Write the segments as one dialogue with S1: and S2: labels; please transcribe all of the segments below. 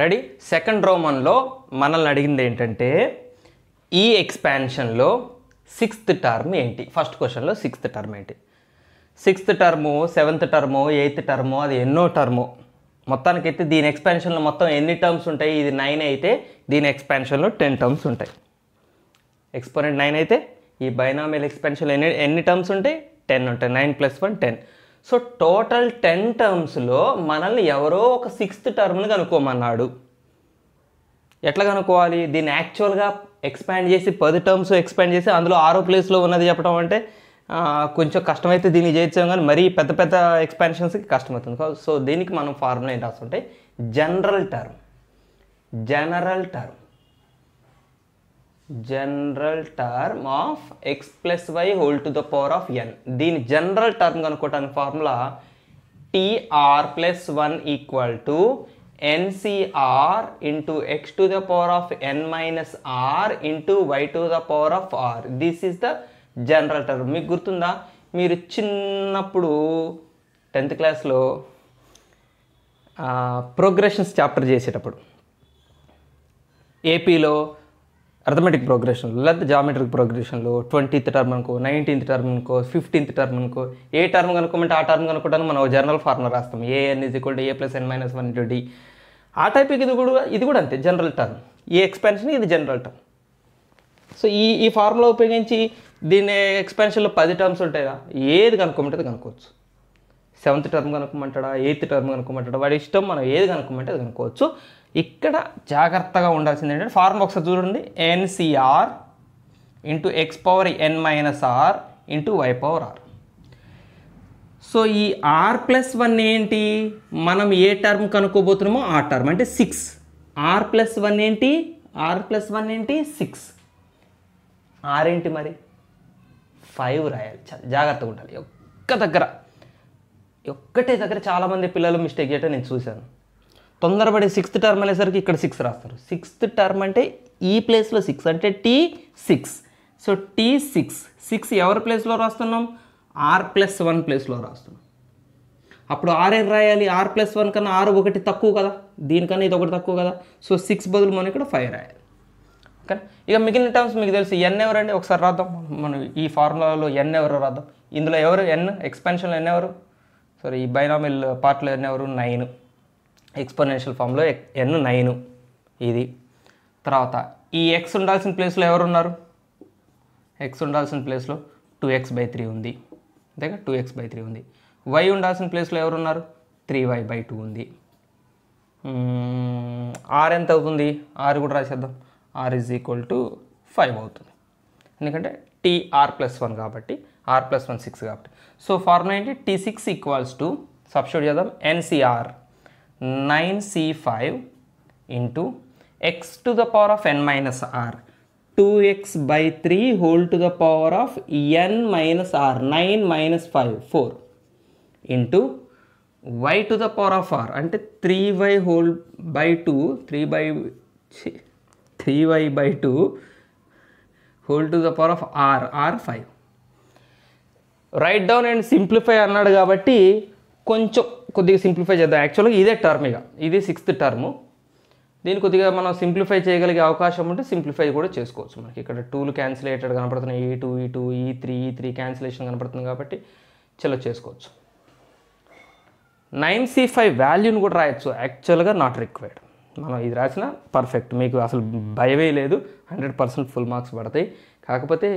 S1: Ready second రోమన్లో మనల్ని అడిగింది ఏంటంటే ఈ ఎక్స్పాన్షన్లో సిక్స్త్ టర్మ్ ఏంటి ఫస్ట్ క్వశ్చన్లో సిక్స్త్ టర్మ్ ఏంటి sixth term seventh term eighth term అది ఎన్నో టర్ము మొత్తానికైతే దీని ఎక్స్పాన్షన్లో మొత్తం ఎన్ని టర్మ్స్ ఉంటాయి ఇది నైన్ అయితే దీని ఎక్స్పాన్షన్లో టెన్ టర్మ్స్ ఉంటాయి ఎక్స్పోనెంట్ నైన్ అయితే ఈ బైనామియల్ ఎక్స్పాన్షన్లో ఎన్ని ఎన్ని టర్మ్స్ ఉంటాయి టెన్ ఉంటాయి nine plus one ten so total ten టర్మ్స్లో మనల్ని ఎవరో ఒక సిక్స్త్ టర్మ్ని కనుక్కోమన్నాడు ఎట్లా కనుక్కోవాలి దీన్ని యాక్చువల్గా ఎక్స్పాండ్ చేసి పది టర్మ్స్ ఎక్స్పాండ్ చేసి అందులో ఆరో ప్లేస్లో ఉన్నది చెప్పడం అంటే కొంచెం కష్టమైతే దీన్ని చేయించాం కానీ మరీ పెద్ద పెద్ద ఎక్స్పాన్షన్స్కి కష్టమవుతుంది సో దీనికి మనం ఫార్ములా ఏం రాస్తుంటే general term general term general term of x plus y whole to the power of n దీని జనరల్ టర్మ్ కనుక్కోవటానికి formula T r plus one equal to nCr into x to the power of n minus r into y to the power of r this is the general term మీకు గుర్తుందా మీరు చిన్నప్పుడు tenth క్లాస్లో progressions chapter చేసేటప్పుడు ఏపీలో arithmetic ప్రోగ్రెషన్లో లేకపోతే geometric ప్రోగ్రెషన్లో ట్వంటీత్ టర్మ్ అనుకో నైన్టీన్త్ టర్మ్ అనుకో ఫిఫ్టీన్త్ టర్మ్ అనుకో ఏ టర్మ్ కనుక్కోమంటే ఆ టర్మ్ కనుక్కోవడానికి మనం జనరల్ ఫార్ములా రాస్తాం a n is equal to a plus n minus one into d ఆ టైప్కి ఇది కూడా ఇది కూడా అంతే జనరల్ టర్మ్ ఏ ఎక్స్పెన్షన్ ఇది జనరల్ టర్మ్ సో ఈ ఈ ఫార్ములా ఉపయోగించి దీని ఎక్స్పెన్షన్లో పది టర్మ్స్ ఉంటాయా ఏది కనుక్కోమంటే అది కనుక్కోవచ్చు సెవెంత్ టర్మ్ కనుక్కోమంటాడా ఎయిత్ టర్మ్ కనుక్కోమంటాడా వాడి ఇష్టం మనం ఏది కనుక్కోమంటే అది కనుక్కోవచ్చు ఇక్కడ జాగ్రత్తగా ఉండాల్సింది ఏంటంటే ఫార్ములా ఒకసారి చూడండి nCr into x power n minus r into y power r so ఈ ఆర్ ప్లస్ వన్ ఏంటి మనం ఏ టర్మ్ కనుక్కోబోతున్నామో ఆ టర్మ్ అంటే సిక్స్ ఆర్ ప్లస్ వన్ ఏంటి ఆర్ ప్లస్ వన్ ఏంటి సిక్స్ ఆర్ ఏంటి మరి ఫైవ్ రాయాలి జాగ్రత్తగా ఉండాలి ఒక్క దగ్గర ఒక్కటే దగ్గర చాలామంది పిల్లలు మిస్టేక్ చేయటం నేను చూశాను తొందరపడి సిక్స్త్ టర్మ్ అనేసరికి ఇక్కడ సిక్స్ రాస్తారు సిక్స్త్ టర్మ్ అంటే ఈ ప్లేస్లో సిక్స్ అంటే T six so T six six ఎవరి ప్లేస్లో రాస్తున్నాం ఆర్ ప్లస్ వన్ ప్లేస్లో రాస్తున్నాం అప్పుడు ఆర్ ఏం రాయాలి ఆర్ ప్లస్ వన్ కన్నా ఆరు ఒకటి తక్కువ కదా దీనికన్నా ఇది ఒకటి తక్కువ కదా సో సిక్స్ బదులు మనం ఇక్కడ ఫైవ్ రాయాలి ఓకే ఇక మిగిలిన టర్మ్స్ మీకు తెలుసు ఎన్ ఎవరండి ఒకసారి రాద్దాం మనం ఈ ఫార్ములాలో ఎన్ ఎవరు రాద్దాం ఇందులో ఎవరు ఎన్ ఎక్స్పెన్షన్లో ఎన్ ఎవరు సారీ ఈ బైనామిల్ పార్ట్లో ఎన్ ఎవరు నైన్ ఎక్స్పోనెన్షియల్ ఫామ్లో ఎన్ నైన్ ఇది తర్వాత ఈ ఎక్స్ ఉండాల్సిన ప్లేస్లో ఎవరున్నారు ఎక్స్ ఉండాల్సిన ప్లేస్లో టూ ఎక్స్ బై త్రీ ఉంది అంతేగా టూ ఎక్స్ బై త్రీ ఉంది వై ఉండాల్సిన ప్లేస్లో ఎవరు ఉన్నారు త్రీ వై బై టూ ఉంది ఆర్ ఎంత అవుతుంది ఆర్ కూడా రాసేద్దాం r is equal to five అవుతుంది ఎందుకంటే టీఆర్ ప్లస్ వన్ కాబట్టి ఆర్ ప్లస్ వన్ సిక్స్ కాబట్టి సో ఫార్ములా ఏంటి T six equals to substitute చేద్దాం nCr 9c5 into x to the power of n minus r 2x by 3 whole to the power of n minus r 9 minus 5 4 into y to the power of r అంటే three y whole by two three by three y by two whole to the power of r r five write down and simplify అన్నాడు కాబట్టి కొంచెం కొద్దిగా simplify చేద్దాం యాక్చువల్గా ఇదే term ఇక ఇది సిక్స్త్ టర్మ్ దీన్ని కొద్దిగా మనం సింప్లిఫై చేయగలిగే అవకాశం ఉంటే సింప్లిఫై కూడా చేసుకోవచ్చు మనకి ఇక్కడ టూలు క్యాన్సిలేటెడ్ కనపడుతున్నాయి ఈ టూ ఈ టూ ఈ త్రీ ఈ త్రీ క్యాన్సిలేషన్ కనపడుతుంది కాబట్టి చలో చేసుకోవచ్చు నైన్ సి ఫైవ్ వాల్యూని కూడా రాయొచ్చు యాక్చువల్గా నాట్ రిక్వైర్డ్ మనం ఇది రాసిన పర్ఫెక్ట్ మీకు అసలు భయమే లేదు హండ్రెడ్ పర్సెంట్ ఫుల్ మార్క్స్ పడతాయి కాకపోతే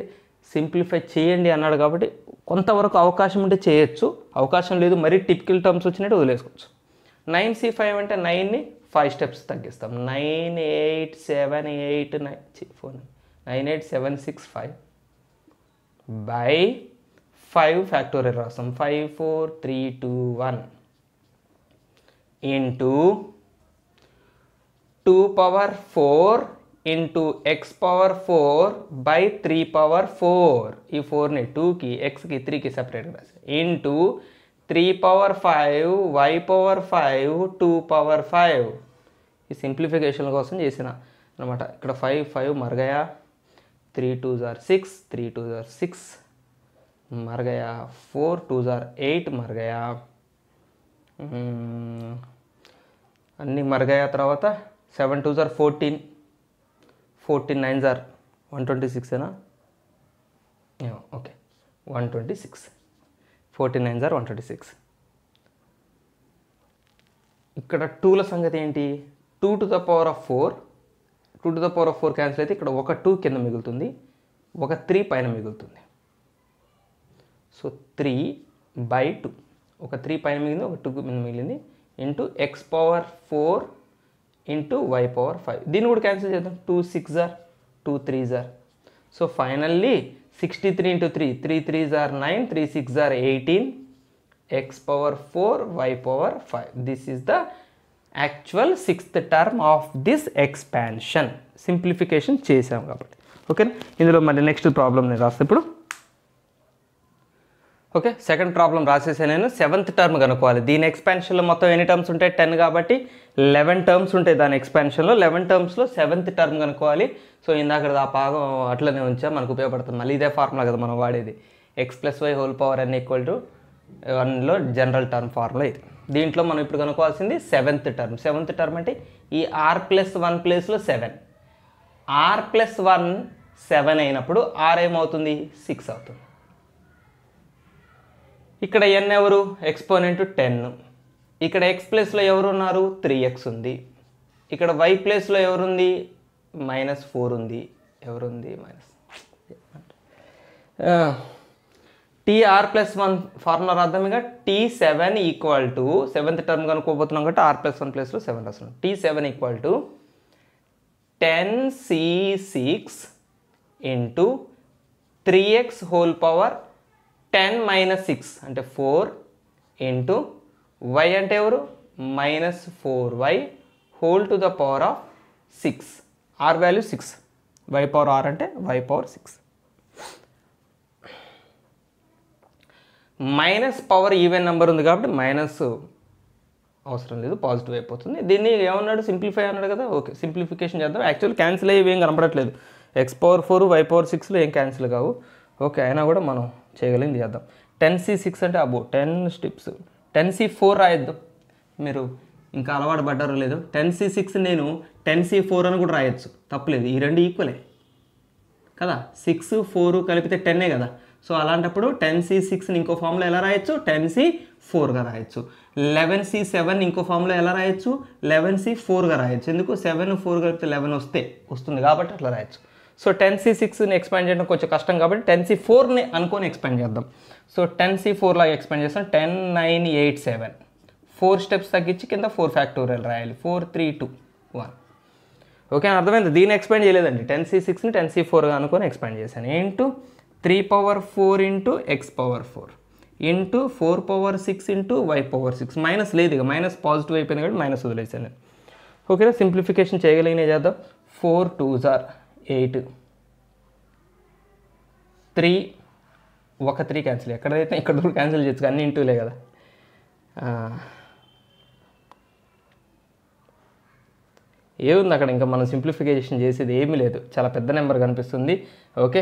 S1: సింప్లిఫై చేయండి అన్నాడు కాబట్టి కొంతవరకు అవకాశం ఉంటే చేయొచ్చు అవకాశం లేదు మరీ టిపికల్ టర్మ్స్ వచ్చినట్టు వదిలేసుకోవచ్చు నైన్ సి ఫైవ్ అంటే నైన్ని ఫైవ్ స్టెప్స్ తగ్గిస్తాం nine eight seven eight nine four nine eight seven six five by five factorial రాస్తాం five four three two one into two power four into x power four by three power four ఈ ఫోర్ని టూకి ఎక్స్కి త్రీకి separate రాశాను into three power five y power five two power five ఈ simplification కోసం చేసిన అనమాట ఇక్కడ ఫైవ్ ఫైవ్ మరగయా త్రీ టూ జార్ సిక్స్ త్రీ టూ జార్ సిక్స్ మరగయా ఫోర్ టూ జార్ ఎయిట్ మరగయా hmm. అన్నీ మరగయా తర్వాత సెవెన్ టూ జార్ fourteen fourteen nines are one twenty సిక్సేనా okay one twenty six fourteen nines are one twenty six ఇక్కడ టూల సంగతి ఏంటి two to the power of four two to the power of four cancel అయితే ఇక్కడ ఒక two కింద మిగులుతుంది ఒక త్రీ పైన మిగులుతుంది సో త్రీ బై టూ ఒక త్రీ పైన మిగిలింది ఒక టూ మిగిలింది into x power four into y power five దీన్ని కూడా క్యాన్సిల్ చేద్దాం two six are two three జార్ so finally sixty three into three three three జార్ నైన్ త్రీ సిక్స్ జార్ eighteen x power four y power five this is the actual sixth term of this expansion simplification చేసాం కాబట్టి okay ఇందులో మరి next problem నేను రాస్తే ఇప్పుడు okay second problem రాసేసే నేను సెవెంత్ టర్మ్ కనుక్కోవాలి దీని ఎక్స్పాన్షన్లో మొత్తం ఎన్ని టర్మ్స్ ఉంటాయి టెన్ కాబట్టి లెవెన్ టర్మ్స్ ఉంటాయి దాని ఎక్స్పాన్షన్లో లెవెన్ టర్మ్స్లో సెవెంత్ టర్మ్ కనుక్కోవాలి సో ఇందాక ఆ భాగం అట్లనే ఉంచా మనకు ఉపయోగపడుతుంది మళ్ళీ ఇదే ఫార్ములా కదా మనం వాడేది x plus y whole power n equal to వన్లో జనరల్ టర్మ్ ఫార్ములా ఇది దీంట్లో మనం ఇప్పుడు కనుక్కోవాల్సింది సెవెంత్ టర్మ్ సెవెంత్ టర్మ్ అంటే ఈ ఆర్ ప్లస్ వన్ ప్లేస్లో seven r plus one seven అయినప్పుడు ఆర్ ఏమవుతుంది సిక్స్ అవుతుంది ఇక్కడ ఎన్ ఎవరు ఎక్స్పోనెంట్ టెన్ ఇక్కడ ఎక్స్ ప్లేస్లో ఎవరు ఉన్నారు త్రీ ఎక్స్ ఉంది ఇక్కడ వై ప్లేస్లో ఎవరుంది మైనస్ ఫోర్ ఉంది ఎవరుంది minus T r plus one formula రాద్దాం ఇక T seven equal to seventh term కనుక్కోబోతున్నాం కాబట్టి ఆర్ ప్లస్ వన్ ప్లేస్లో సెవెన్ రాస్తున్నాం T seven equal to ten C six into three x whole power ten minus six అంటే four into y అంటే ఎవరు minus four y whole to the power of six r value six y power r అంటే y power six minus power even number ఉంది కాబట్టి minus అవసరం లేదు positive అయిపోతుంది దీన్ని ఏమన్నాడు సింప్లిఫై అన్నాడు కదా ఓకే సింప్లిఫికేషన్ చేద్దాం యాక్చువల్ క్యాన్సిల్ అయ్యి ఏం కనపడట్లేదు x power four y power సిక్స్లో ఏం క్యాన్సిల్ కావు ఓకే అయినా కూడా మనం చేయగలిగింది చేద్దాం టెన్ సి సిక్స్ అంటే అబ్బో ten steps ten C four రాయొద్దు మీరు ఇంకా అలవాటు పడ్డారో లేదు టెన్ సి సిక్స్ నేను టెన్ సి ఫోర్ అని కూడా రాయొచ్చు తప్పలేదు ఈ రెండు ఈక్వలే కదా సిక్స్ ఫోర్ కలిపితే టెన్నే కదా సో అలాంటప్పుడు టెన్ సి సిక్స్ని ఇంకో ఫామ్లో ఎలా రాయొచ్చు టెన్ సి ఫోర్గా రాయొచ్చు లెవెన్ సి సెవెన్ ఇంకో ఫామ్లో ఎలా రాయొచ్చు లెవెన్ సి ఫోర్గా రాయొచ్చు ఎందుకు సెవెన్ ఫోర్ కలిపితే లెవెన్ వస్తే వస్తుంది కాబట్టి అట్లా రాయొచ్చు సో టెన్ సి సిక్స్ని ఎక్స్పాండ్ చేయడం కొంచెం కష్టం కాబట్టి టెన్ సి ఫోర్ని అనుకొని ఎక్స్పాండ్ చేద్దాం సో టెన్ సి ఫోర్ లాగా ఎక్స్పాండ్ చేస్తాం ten nine eight seven four steps తగ్గించి కింద ఫోర్ ఫ్యాక్టోరియల్ రాయాలి four three two one okay అర్థమైంది దీన్ని ఎక్స్పాండ్ చేయలేదండి టెన్ సి సిక్స్ని టెన్ సి ఫోర్గా అనుకొని ఎక్స్పాండ్ చేశాను into three power four into x power four into four power six into y power six minus లేదు ఇక మైనస్ పాజిటివ్ అయిపోయింది కాబట్టి మైనస్ వదిలేసాను ఓకేనా సింప్లిఫికేషన్ చేయగలిగిన చేద్దాం ఫోర్ టూ జార్ ఎయిట్ త్రీ ఒక త్రీ క్యాన్సిల్ ఎక్కడైతే ఇక్కడ దూరం క్యాన్సిల్ చేయొచ్చు అన్ని ఇంటూలే కదా ఏముంది అక్కడ ఇంకా మనం సింప్లిఫికేషన్ చేసేది ఏమీ లేదు చాలా పెద్ద నెంబర్ కనిపిస్తుంది ఓకే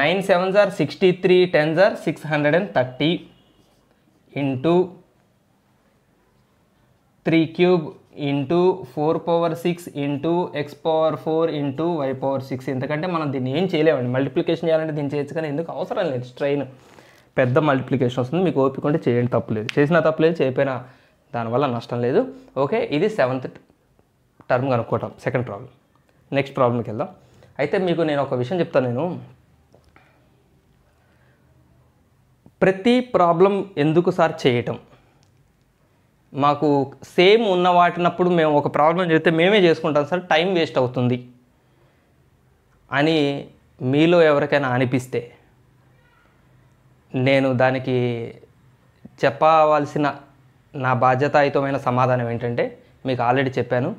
S1: నైన్ సెవెన్ జార్ సిక్స్టీ త్రీ టెన్ జార్ six hundred and thirty into three cube into four power six into x power four into y power six ఎందుకంటే మనం దీన్ని ఏం చేయలేమండి మల్టిప్లికేషన్ చేయాలంటే దీన్ని చేయొచ్చు కానీ ఎందుకు అవసరం లేదు స్ట్రైన్ పెద్ద మల్టిప్లికేషన్ వస్తుంది మీకు ఓపిక ఉంటే చేయండి తప్పులేదు చేసినా తప్పులేదు చేయపోయినా దానివల్ల నష్టం లేదు ఓకే ఇది సెవెంత్ టర్మ్ కనుక్కోవటం సెకండ్ ప్రాబ్లం నెక్స్ట్ ప్రాబ్లంకి వెళ్దాం అయితే మీకు నేను ఒక విషయం చెప్తాను నేను ప్రతి ప్రాబ్లం ఎందుకు సార్ చేయటం మాకు సేమ్ ఉన్న వాటినప్పుడు మేము ఒక ప్రాబ్లం చెప్తే మేమే చేసుకుంటాం సార్ టైం వేస్ట్ అవుతుంది అని మీలో ఎవరికైనా అనిపిస్తే నేను దానికి చెప్పవలసిన నా బాధ్యతాయుతమైన సమాధానం ఏంటంటే మీకు ఆల్రెడీ చెప్పాను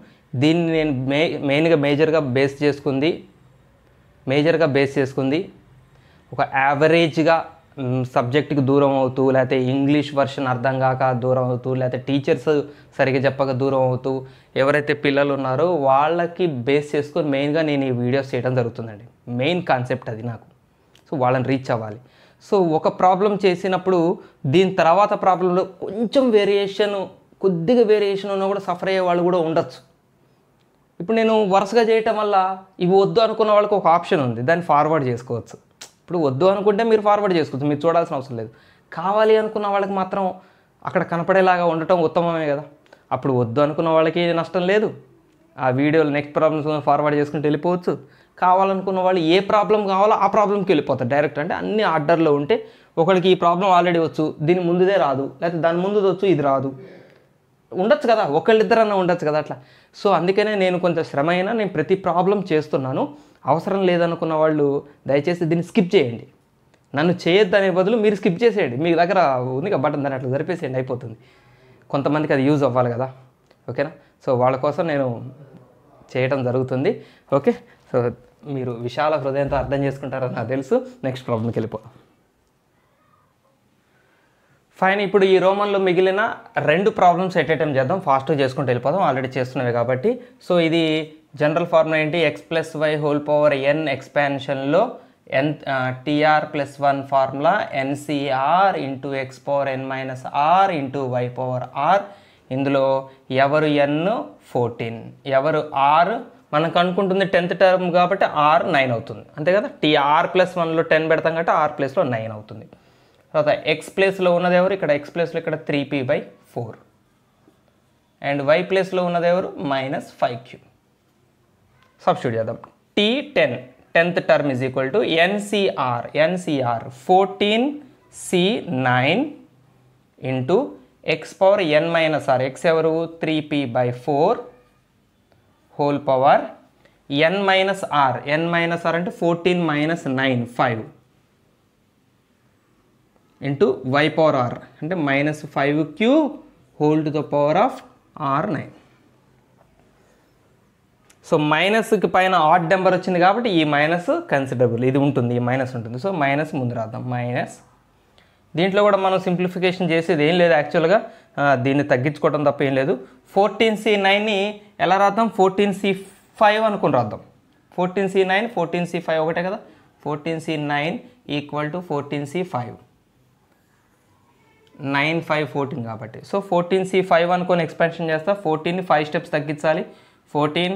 S1: దీన్ని నేను మే మెయిన్గా మేజర్గా బేస్ చేసుకుంది మేజర్గా బేస్ చేసుకుంది ఒక యావరేజ్గా సబ్జెక్ట్కి దూరం అవుతూ లేకపోతే ఇంగ్లీష్ వర్షన్ అర్థం కాక దూరం అవుతూ లేకపోతే టీచర్స్ సరిగ్గా చెప్పక దూరం అవుతూ ఎవరైతే పిల్లలు ఉన్నారో వాళ్ళకి బేస్ చేసుకొని మెయిన్గా నేను ఈ వీడియోస్ చేయడం జరుగుతుందండి మెయిన్ కాన్సెప్ట్ అది నాకు సో వాళ్ళని రీచ్ అవ్వాలి సో ఒక ప్రాబ్లం చేసినప్పుడు దీని తర్వాత ప్రాబ్లంలో కొంచెం వేరియేషన్ కొద్దిగా వేరియేషన్ ఉన్నా కూడా సఫర్ అయ్యే వాళ్ళు కూడా ఉండొచ్చు ఇప్పుడు నేను వరుసగా చేయటం వల్ల ఇవి వద్దు అనుకున్న వాళ్ళకి ఒక ఆప్షన్ ఉంది దాన్ని ఫార్వర్డ్ చేసుకోవచ్చు ఇప్పుడు వద్దు అనుకుంటే మీరు ఫార్వర్డ్ చేసుకోవచ్చు మీరు చూడాల్సిన అవసరం లేదు కావాలి అనుకున్న వాళ్ళకి మాత్రం అక్కడ కనపడేలాగా ఉండటం ఉత్తమమే కదా అప్పుడు వద్దు అనుకున్న వాళ్ళకి నష్టం లేదు ఆ వీడియోలు నెక్స్ట్ ప్రాబ్లమ్స్ ఫార్వర్డ్ చేసుకుంటూ వెళ్ళిపోవచ్చు కావాలనుకున్న వాళ్ళు ఏ ప్రాబ్లం కావాలో ఆ ప్రాబ్లంకి వెళ్ళిపోతారు డైరెక్ట్ అంటే అన్ని ఆర్డర్లో ఉంటే ఒకరికి ఈ ప్రాబ్లం ఆల్రెడీ వచ్చు దీని ముందుదే రాదు లేకపోతే దాని ముందు వచ్చు ఇది రాదు ఉండొచ్చు కదా ఒకళ్ళిద్దరన్నా ఉండొచ్చు కదా అట్లా సో అందుకనే నేను కొంచెం శ్రమ అయినా నేను ప్రతి ప్రాబ్లం చేస్తున్నాను అవసరం లేదనుకున్న వాళ్ళు దయచేసి దీన్ని స్కిప్ చేయండి నన్ను చేయొద్దు అనే బదులు మీరు స్కిప్ చేసేయండి మీ దగ్గర ఉంది కదా బటన్ దాన్ని అట్లా జరిపేసేయండి అయిపోతుంది కొంతమందికి అది యూజ్ అవ్వాలి కదా ఓకేనా సో వాళ్ళ కోసం నేను చేయటం జరుగుతుంది ఓకే సో మీరు విశాల హృదయంతో అర్థం చేసుకుంటారని నాకు తెలుసు నెక్స్ట్ ప్రాబ్లమ్కి వెళ్ళిపోదాం ఫైన్ ఇప్పుడు ఈ రోమన్లో మిగిలిన రెండు ప్రాబ్లమ్స్ ఎట్ ఏ చేద్దాం ఫాస్ట్గా చేసుకుంటూ వెళ్ళిపోదాం ఆల్రెడీ చేస్తున్నవి కాబట్టి సో ఇది జనరల్ ఫార్ములా ఏంటి x plus y whole power n ఎక్స్పాన్షన్లో n T r plus one formula nCr into x power n minus r into y power r ఇందులో ఎవరు ఎన్ ఫోర్టీన్ ఎవరు ఆర్ మనకు అనుకుంటుంది టెన్త్ టర్మ్ కాబట్టి ఆర్ నైన్ అవుతుంది అంతే కదా టీఆర్ ప్లస్ వన్లో టెన్ పెడతాం కాబట్టి ఆర్ ప్లస్లో నైన్ అవుతుంది తర్వాత ఎక్స్ ప్లేస్లో ఉన్నది ఎవరు ఇక్కడ ఎక్స్ ప్లేస్లో ఇక్కడ three p by four and y ప్లేస్లో ఉన్నది ఎవరు మైనస్ ఫైవ్ క్యూ సబ్స్టిట్యూట్ చేద్దాం T ten tenth term is equal to nCr nCr fourteen C nine into x power n minus r x ఎవరు three p by four whole power n minus r n minus r అంటే fourteen minus nine five into y power r అంటే minus five q whole to the power of r nine so మైనస్కి పైన odd number వచ్చింది కాబట్టి ఈ minus considerable ఇది ఉంటుంది ఈ మైనస్ ఉంటుంది సో మైనస్ ముందు రాద్దాం మైనస్ దీంట్లో కూడా మనం సింప్లిఫికేషన్ చేసేది ఏం లేదు యాక్చువల్గా దీన్ని తగ్గించుకోవడం తప్ప ఏం లేదు ఫోర్టీన్ సి నైన్ని ఎలా రాద్దాం ఫోర్టీన్ సి ఫైవ్ అనుకుని రాద్దాం fourteen C nine fourteen C five ఒకటే కదా fourteen C nine equal to fourteen C five nine five fourteen కాబట్టి సో ఫోర్టీన్ సి ఫైవ్ అనుకొని ఎక్స్పెన్షన్ చేస్తా ఫోర్టీన్ ఫైవ్ స్టెప్స్ తగ్గించాలి ఫోర్టీన్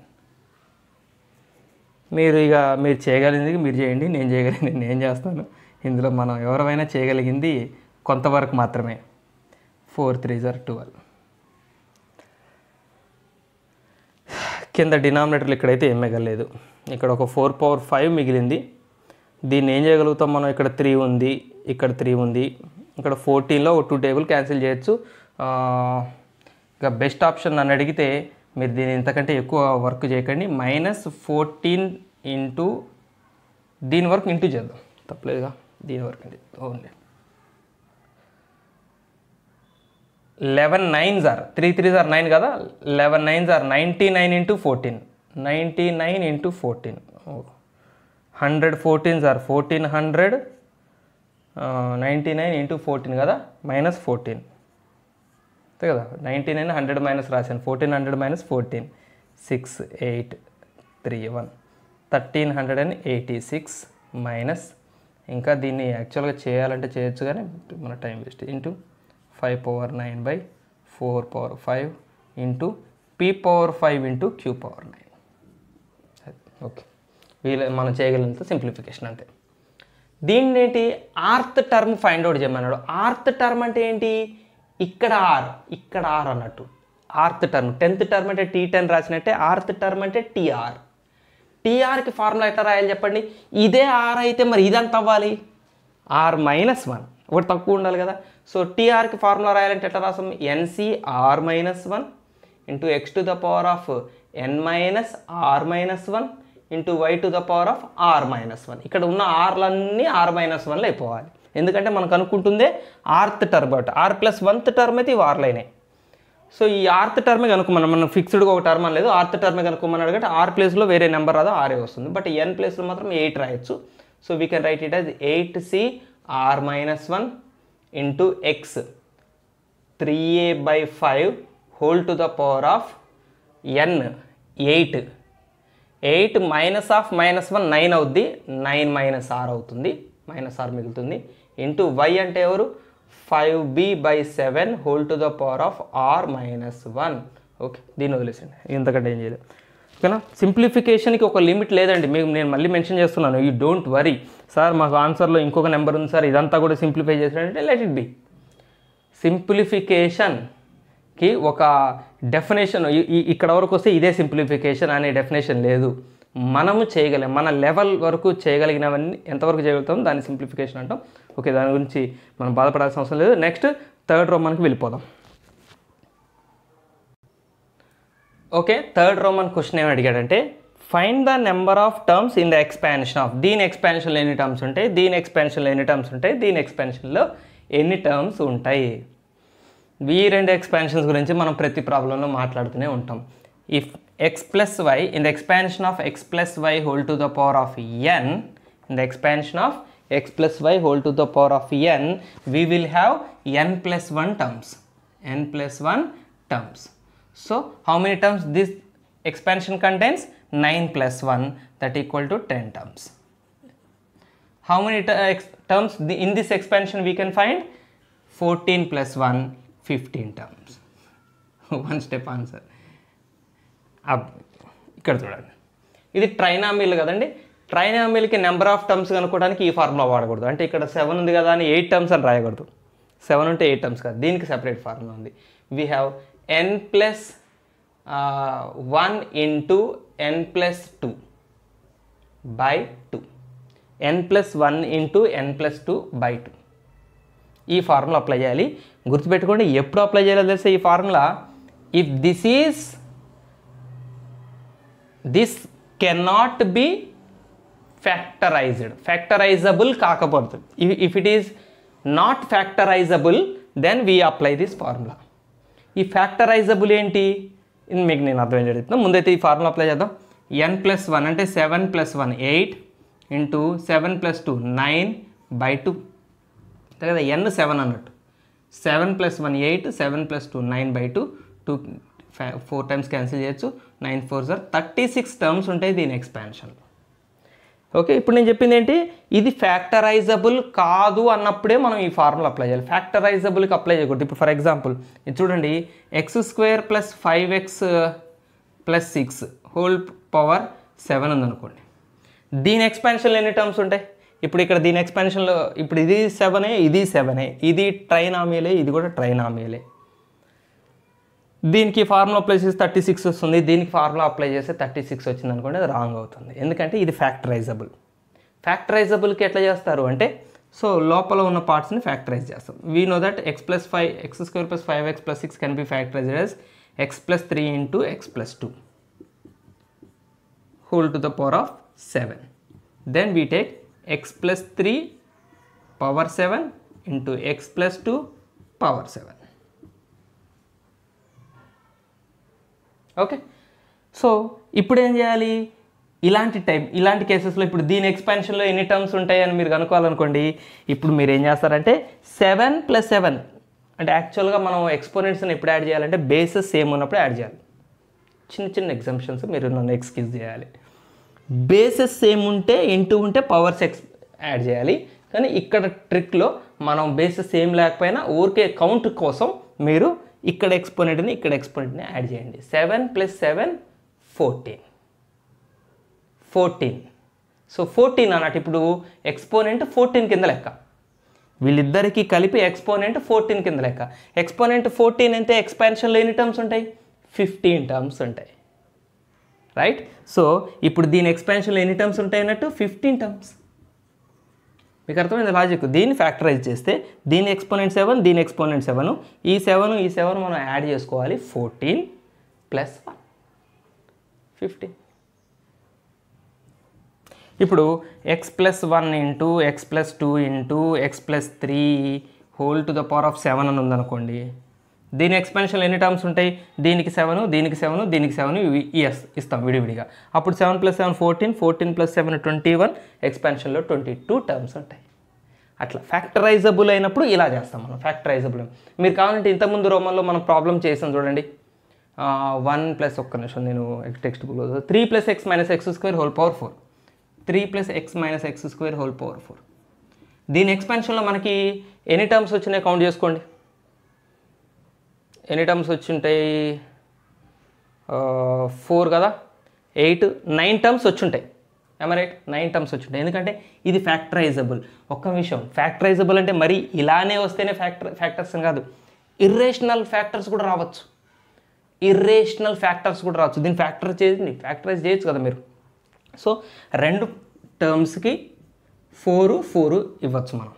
S1: మీరు ఇక మీరు చేయగలిగింది మీరు చేయండి నేను చేయగలిగింది నేను చేస్తాను ఇందులో మనం ఎవరైనా చేయగలిగింది కొంతవరకు మాత్రమే ఫోర్ త్రీ జర్ ట్వెల్వ్ కింద డినామినేటర్లు ఇక్కడైతే ఏం మిగలేదు ఇక్కడ ఒక ఫోర్ పవర్ ఫైవ్ మిగిలింది దీన్ని ఏం చేయగలుగుతాం మనం ఇక్కడ త్రీ ఉంది ఇక్కడ త్రీ ఉంది ఇక్కడ ఫోర్టీన్లో ఒక టూ టేబుల్ క్యాన్సిల్ చేయొచ్చు ఇక బెస్ట్ ఆప్షన్ నన్ను అడిగితే మీరు దీని ఇంతకంటే ఎక్కువ వర్క్ చేయకండి మైనస్ ఫోర్టీన్ ఇంటూ దీని వర్క్ ఇంటూ చేద్దాం తప్పలేదుగా దీని వర్క్ అండి only eleven nines are three threes are nine కదా eleven nines are ninety nine into fourteen ninety nine into fourteen hundred fourteens are fourteen hundred ninety nine into fourteen కదా minus fourteen అంతే కదా ninety nine hundred minus రాశాను fourteen hundred minus fourteen six eight three one thirteen hundred and eighty six minus ఇంకా దీన్ని యాక్చువల్గా చేయాలంటే చేయొచ్చు కానీ మన time waste into five power nine by four power five into p power five into q power nine okay వీళ్ళ మనం చేయగలిగినంత సింప్లిఫికేషన్ అంతే దీన్ని ఏంటి ఆర్త్ టర్మ్ ఫైండ్ అవుట్ చేయమన్నాడు ఆర్త్ టర్మ్ అంటే ఏంటి ఇక్కడ ఆర్ ఇక్కడ ఆర్ అన్నట్టు ఆర్త్ టర్మ్ టెన్త్ టర్మ్ అంటే టీ టెన్ రాసినట్టే ఆర్త్ టర్మ్ అంటే టీఆర్ టీఆర్కి ఫార్ములా ఎట్లా రాయాలి చెప్పండి ఇదే ఆర్ అయితే మరి ఇదంత అవ్వాలి ఆర్ మైనస్ వన్ ఒకటి తక్కువ ఉండాలి కదా సో టీఆర్కి ఫార్ములా రాయాలంటే ఎట్లా రాసాం nC r minus one into x to the power of n minus r minus one into y to the power of r minus one ఇక్కడ ఉన్న ఆర్లన్నీ ఆర్ మైనస్ వన్లో అయిపోవాలి ఎందుకంటే మనకు కనుక్కుంటుందే ఆర్త్ టర్మ్ అట ఆర్ ప్లస్ వన్త్ టర్మ్ అయితే ఇవి ఆర్లైనే సో ఈ ఆర్త్ టర్మే కనుక్కోమని మనం ఫిక్స్డ్గా ఒక టర్మ్ లేదు ఆర్త్ టర్మే కనుక్కోమని అడిగితే ఆర్ ప్లేస్లో వేరే నెంబర్ రాదో ఆరే వస్తుంది బట్ ఎన్ ప్లేస్లో మాత్రం ఎయిట్ రాయొచ్చు so we can write it as eight C r minus one into x three a by five whole to the power of n eight eight minus of minus one nine అవుద్ది nine minus r అవుతుంది minus r మిగులుతుంది into y అంటే ఎవరు five b by seven whole to the power of r minus one okay దీన్ని వదిలేసండి ఇంతకంటే ఏం చేయలేదు ఓకేనా సింప్లిఫికేషన్కి ఒక లిమిట్ లేదండి మీకు నేను మళ్ళీ మెన్షన్ చేస్తున్నాను యూ డోంట్ వరీ సార్ మాకు ఆన్సర్లో ఇంకొక నెంబర్ ఉంది సార్ ఇదంతా కూడా సింప్లిఫై చేసినట్టే లెట్ ఇట్ బి సింప్లిఫికేషన్కి ఒక డెఫినేషన్ ఇక్కడ వరకు వస్తే ఇదే సింప్లిఫికేషన్ అనే డెఫినేషన్ లేదు మనము చేయగలిగే మన లెవెల్ వరకు చేయగలిగినవన్నీ ఎంతవరకు చేయగలుగుతాం దాన్ని సింప్లిఫికేషన్ అంటాం ఓకే దాని గురించి మనం బాధపడాల్సిన అవసరం లేదు నెక్స్ట్ థర్డ్ రోమాన్కి వెళ్ళిపోదాం ఓకే థర్డ్ రోమన్ క్వశ్చన్ ఏమని అడిగాడంటే find the number of terms in the expansion of దీని ఎక్స్పాన్షన్లో ఎన్ని టర్మ్స్ ఉంటాయి దీని ఎక్స్పాన్షన్లో ఎన్ని టర్మ్స్ ఉంటాయి దీని ఎక్స్పాన్షన్లో ఎన్ని టర్మ్స్ ఉంటాయి ఈ రెండు ఎక్స్పాన్షన్స్ గురించి మనం ప్రతి ప్రాబ్లంలో మాట్లాడుతూనే ఉంటాం if x plus y in the expansion of x plus y whole to the power of n in the expansion of x plus y whole to the power of n we will have n plus 1 terms n plus 1 terms so how many terms this expansion contains 9 plus 1 that equal to 10 terms how many uh, terms in this expansion we can find 14 plus 1 15 terms one step answer ఇక్కడ చూడండి ఇది ట్రైనామిల్ కదండి ట్రైనామిల్కి number of terms కనుక్కోవడానికి ఈ formula వాడకూడదు అంటే ఇక్కడ seven ఉంది కదా అని ఎయిట్ టర్మ్స్ అని రాయకూడదు సెవెన్ ఉంటే ఎయిట్ టర్మ్స్ కాదు దీనికి సెపరేట్ ఫార్ములా ఉంది we have n plus one into n plus two by two n plus one into n plus two by two ఈ ఫార్ములా అప్లై చేయాలి గుర్తుపెట్టుకోండి ఎప్పుడు అప్లై చేయాలో తెలిస్తే ఈ formula if this is this cannot be factorized factorizable కాకపోతుంది if it is not factorizable then we apply this formula ఈ factorizable ఏంటి మీకు నేను అర్థం చెప్తున్నాను ముందైతే ఈ ఫార్ములా అప్లై చేద్దాం ఎన్ ప్లస్ వన్ అంటే seven plus one eight into seven plus two nine by two అంతే కదా ఎన్ సెవెన్ అన్నట్టు seven plus one eight seven plus two nine by two two four times cancel చేయొచ్చు nine four sir thirty six terms ఉంటాయి దీని expansion okay ఇప్పుడు నేను చెప్పింది ఏంటి ఇది ఫ్యాక్టరైజబుల్ కాదు అన్నప్పుడే మనం ఈ ఫార్ములా అప్లై చేయాలి ఫ్యాక్టరైజబుల్కి అప్లై చేయకూడదు ఇప్పుడు ఫర్ ఎగ్జాంపుల్ ఇది చూడండి x square plus five x plus six whole power seven ఉందనుకోండి దీని ఎక్స్పాన్షన్లో ఎన్ని టర్మ్స్ ఉంటాయి ఇప్పుడు ఇక్కడ దీని ఎక్స్పాన్షన్లో ఇప్పుడు ఇది సెవెనే ఇది సెవెనే ఇది ట్రైనామీలే ఇది కూడా ట్రైనామీలే దీనికి ఫార్ములా అప్లై చేసి థర్టీ సిక్స్ వస్తుంది దీనికి ఫార్ములా అప్లై చేస్తే థర్టీ సిక్స్ వచ్చింది అనుకోండి అది రాంగ్ అవుతుంది ఎందుకంటే ఇది ఫ్యాక్టరైజబుల్ ఫ్యాక్టరైజబుల్కి ఎట్లా చేస్తారు అంటే సో లోపల ఉన్న పార్ట్స్ని ఫ్యాక్టరైజ్ చేస్తాం we know that x plus five x square plus five x plus six can be factorized as x plus three into x plus two whole to the power of seven then we take x plus three power seven into x plus two power seven okay so ఇప్పుడు ఏం చేయాలి ఇలాంటి time ఇలాంటి కేసెస్లో ఇప్పుడు దీని ఎక్స్పెన్షన్లో ఎన్ని terms ఉంటాయని మీరు కనుక్కోవాలనుకోండి ఇప్పుడు మీరు ఏం చేస్తారంటే సెవెన్ ప్లస్ సెవెన్ అంటే యాక్చువల్గా మనం ఎక్స్పోనెంట్స్ని ఎప్పుడు యాడ్ చేయాలంటే బేసెస్ సేమ్ ఉన్నప్పుడు యాడ్ చేయాలి చిన్న చిన్న ఎగ్జామ్షన్స్ మీరు నన్ను ఎక్స్క్యూజ్ చేయాలి బేసెస్ సేమ్ ఉంటే ఇంటూ ఉంటే పవర్స్ ఎక్స్ యాడ్ చేయాలి కానీ ఇక్కడ ట్రిక్లో మనం బేసెస్ సేమ్ లేకపోయినా ఊరికే కౌంట్ కోసం మీరు ఇక్కడ ఎక్స్పోనెంట్ని ఇక్కడ ఎక్స్పోనెంట్ని యాడ్ చేయండి seven plus seven fourteen fourteen so fourteen అన్నట్టు ఇప్పుడు ఎక్స్పోనెంట్ ఫోర్టీన్ కింద లెక్క వీళ్ళిద్దరికీ కలిపి ఎక్స్పోనెంట్ ఫోర్టీన్ కింద లెక్క ఎక్స్పోనెంట్ ఫోర్టీన్ అంటే ఎక్స్పాన్షన్లో ఎన్ని టర్మ్స్ ఉంటాయి ఫిఫ్టీన్ టర్మ్స్ ఉంటాయి రైట్ సో ఇప్పుడు దీని ఎక్స్పాన్షన్లో ఎన్ని టర్మ్స్ ఉంటాయి అన్నట్టు ఫిఫ్టీన్ టర్మ్స్ మీకు అర్థమైంది లాజిక్ దీన్ని ఫ్యాక్టరైజ్ చేస్తే దీని ఎక్స్పోనెంట్ సెవెన్ దీని ఎక్స్పోనెంట్ సెవెన్ ఈ సెవెన్ ఈ సెవెన్ మనం యాడ్ చేసుకోవాలి ఫోర్టీన్ ప్లస్ వన్ ఇప్పుడు x plus one into x plus two into x plus three whole to the power of seven అని ఉందనుకోండి దీని ఎక్స్పెన్షన్లు ఎన్ని టర్మ్స్ ఉంటాయి దీనికి సెవెన్ దీనికి సెవెన్ దీనికి సెవెన్ ఇయర్స్ ఇస్తాం విడివిడిగా అప్పుడు seven plus seven fourteen fourteen plus seven twenty one ఎక్స్పెన్షన్లో ట్వంటీ టూ టర్మ్స్ ఉంటాయి అట్లా ఫ్యాక్టరైజబుల్ అయినప్పుడు ఇలా చేస్తాం మనం ఫ్యాక్టరైజబుల్ మీరు కావాలంటే ఇంతకుముందు రోమన్లో మనం ప్రాబ్లం చేసాం చూడండి వన్ ప్లస్ ఒక్క నిమిషం నేను textbook three plus x minus x square whole power four three plus x minus x square whole power four దీని ఎక్స్పెన్షన్లో మనకి ఎన్ని టర్మ్స్ వచ్చినాయి కౌంట్ చేసుకోండి ఎన్ని టర్మ్స్ వచ్చి ఉంటాయి ఫోర్ కదా ఎయిట్ నైన్ టర్మ్స్ వచ్చి ఉంటాయి రైట్ నైన్ టర్మ్స్ వచ్చి ఉంటాయి ఎందుకంటే ఇది ఫ్యాక్టరైజబుల్ ఒక్క విషయం ఫ్యాక్టరైజబుల్ అంటే మరీ ఇలానే వస్తేనే ఫ్యాక్టర్ ఫ్యాక్టర్స్ అని కాదు ఇర్రేషనల్ ఫ్యాక్టర్స్ కూడా రావచ్చు ఇర్రేషనల్ ఫ్యాక్టర్స్ కూడా రావచ్చు దీన్ని ఫ్యాక్టర్ చేయండి ఫ్యాక్టరైజ్ చేయొచ్చు కదా మీరు సో రెండు టర్మ్స్కి ఫోరు ఫోరు ఇవ్వచ్చు మనం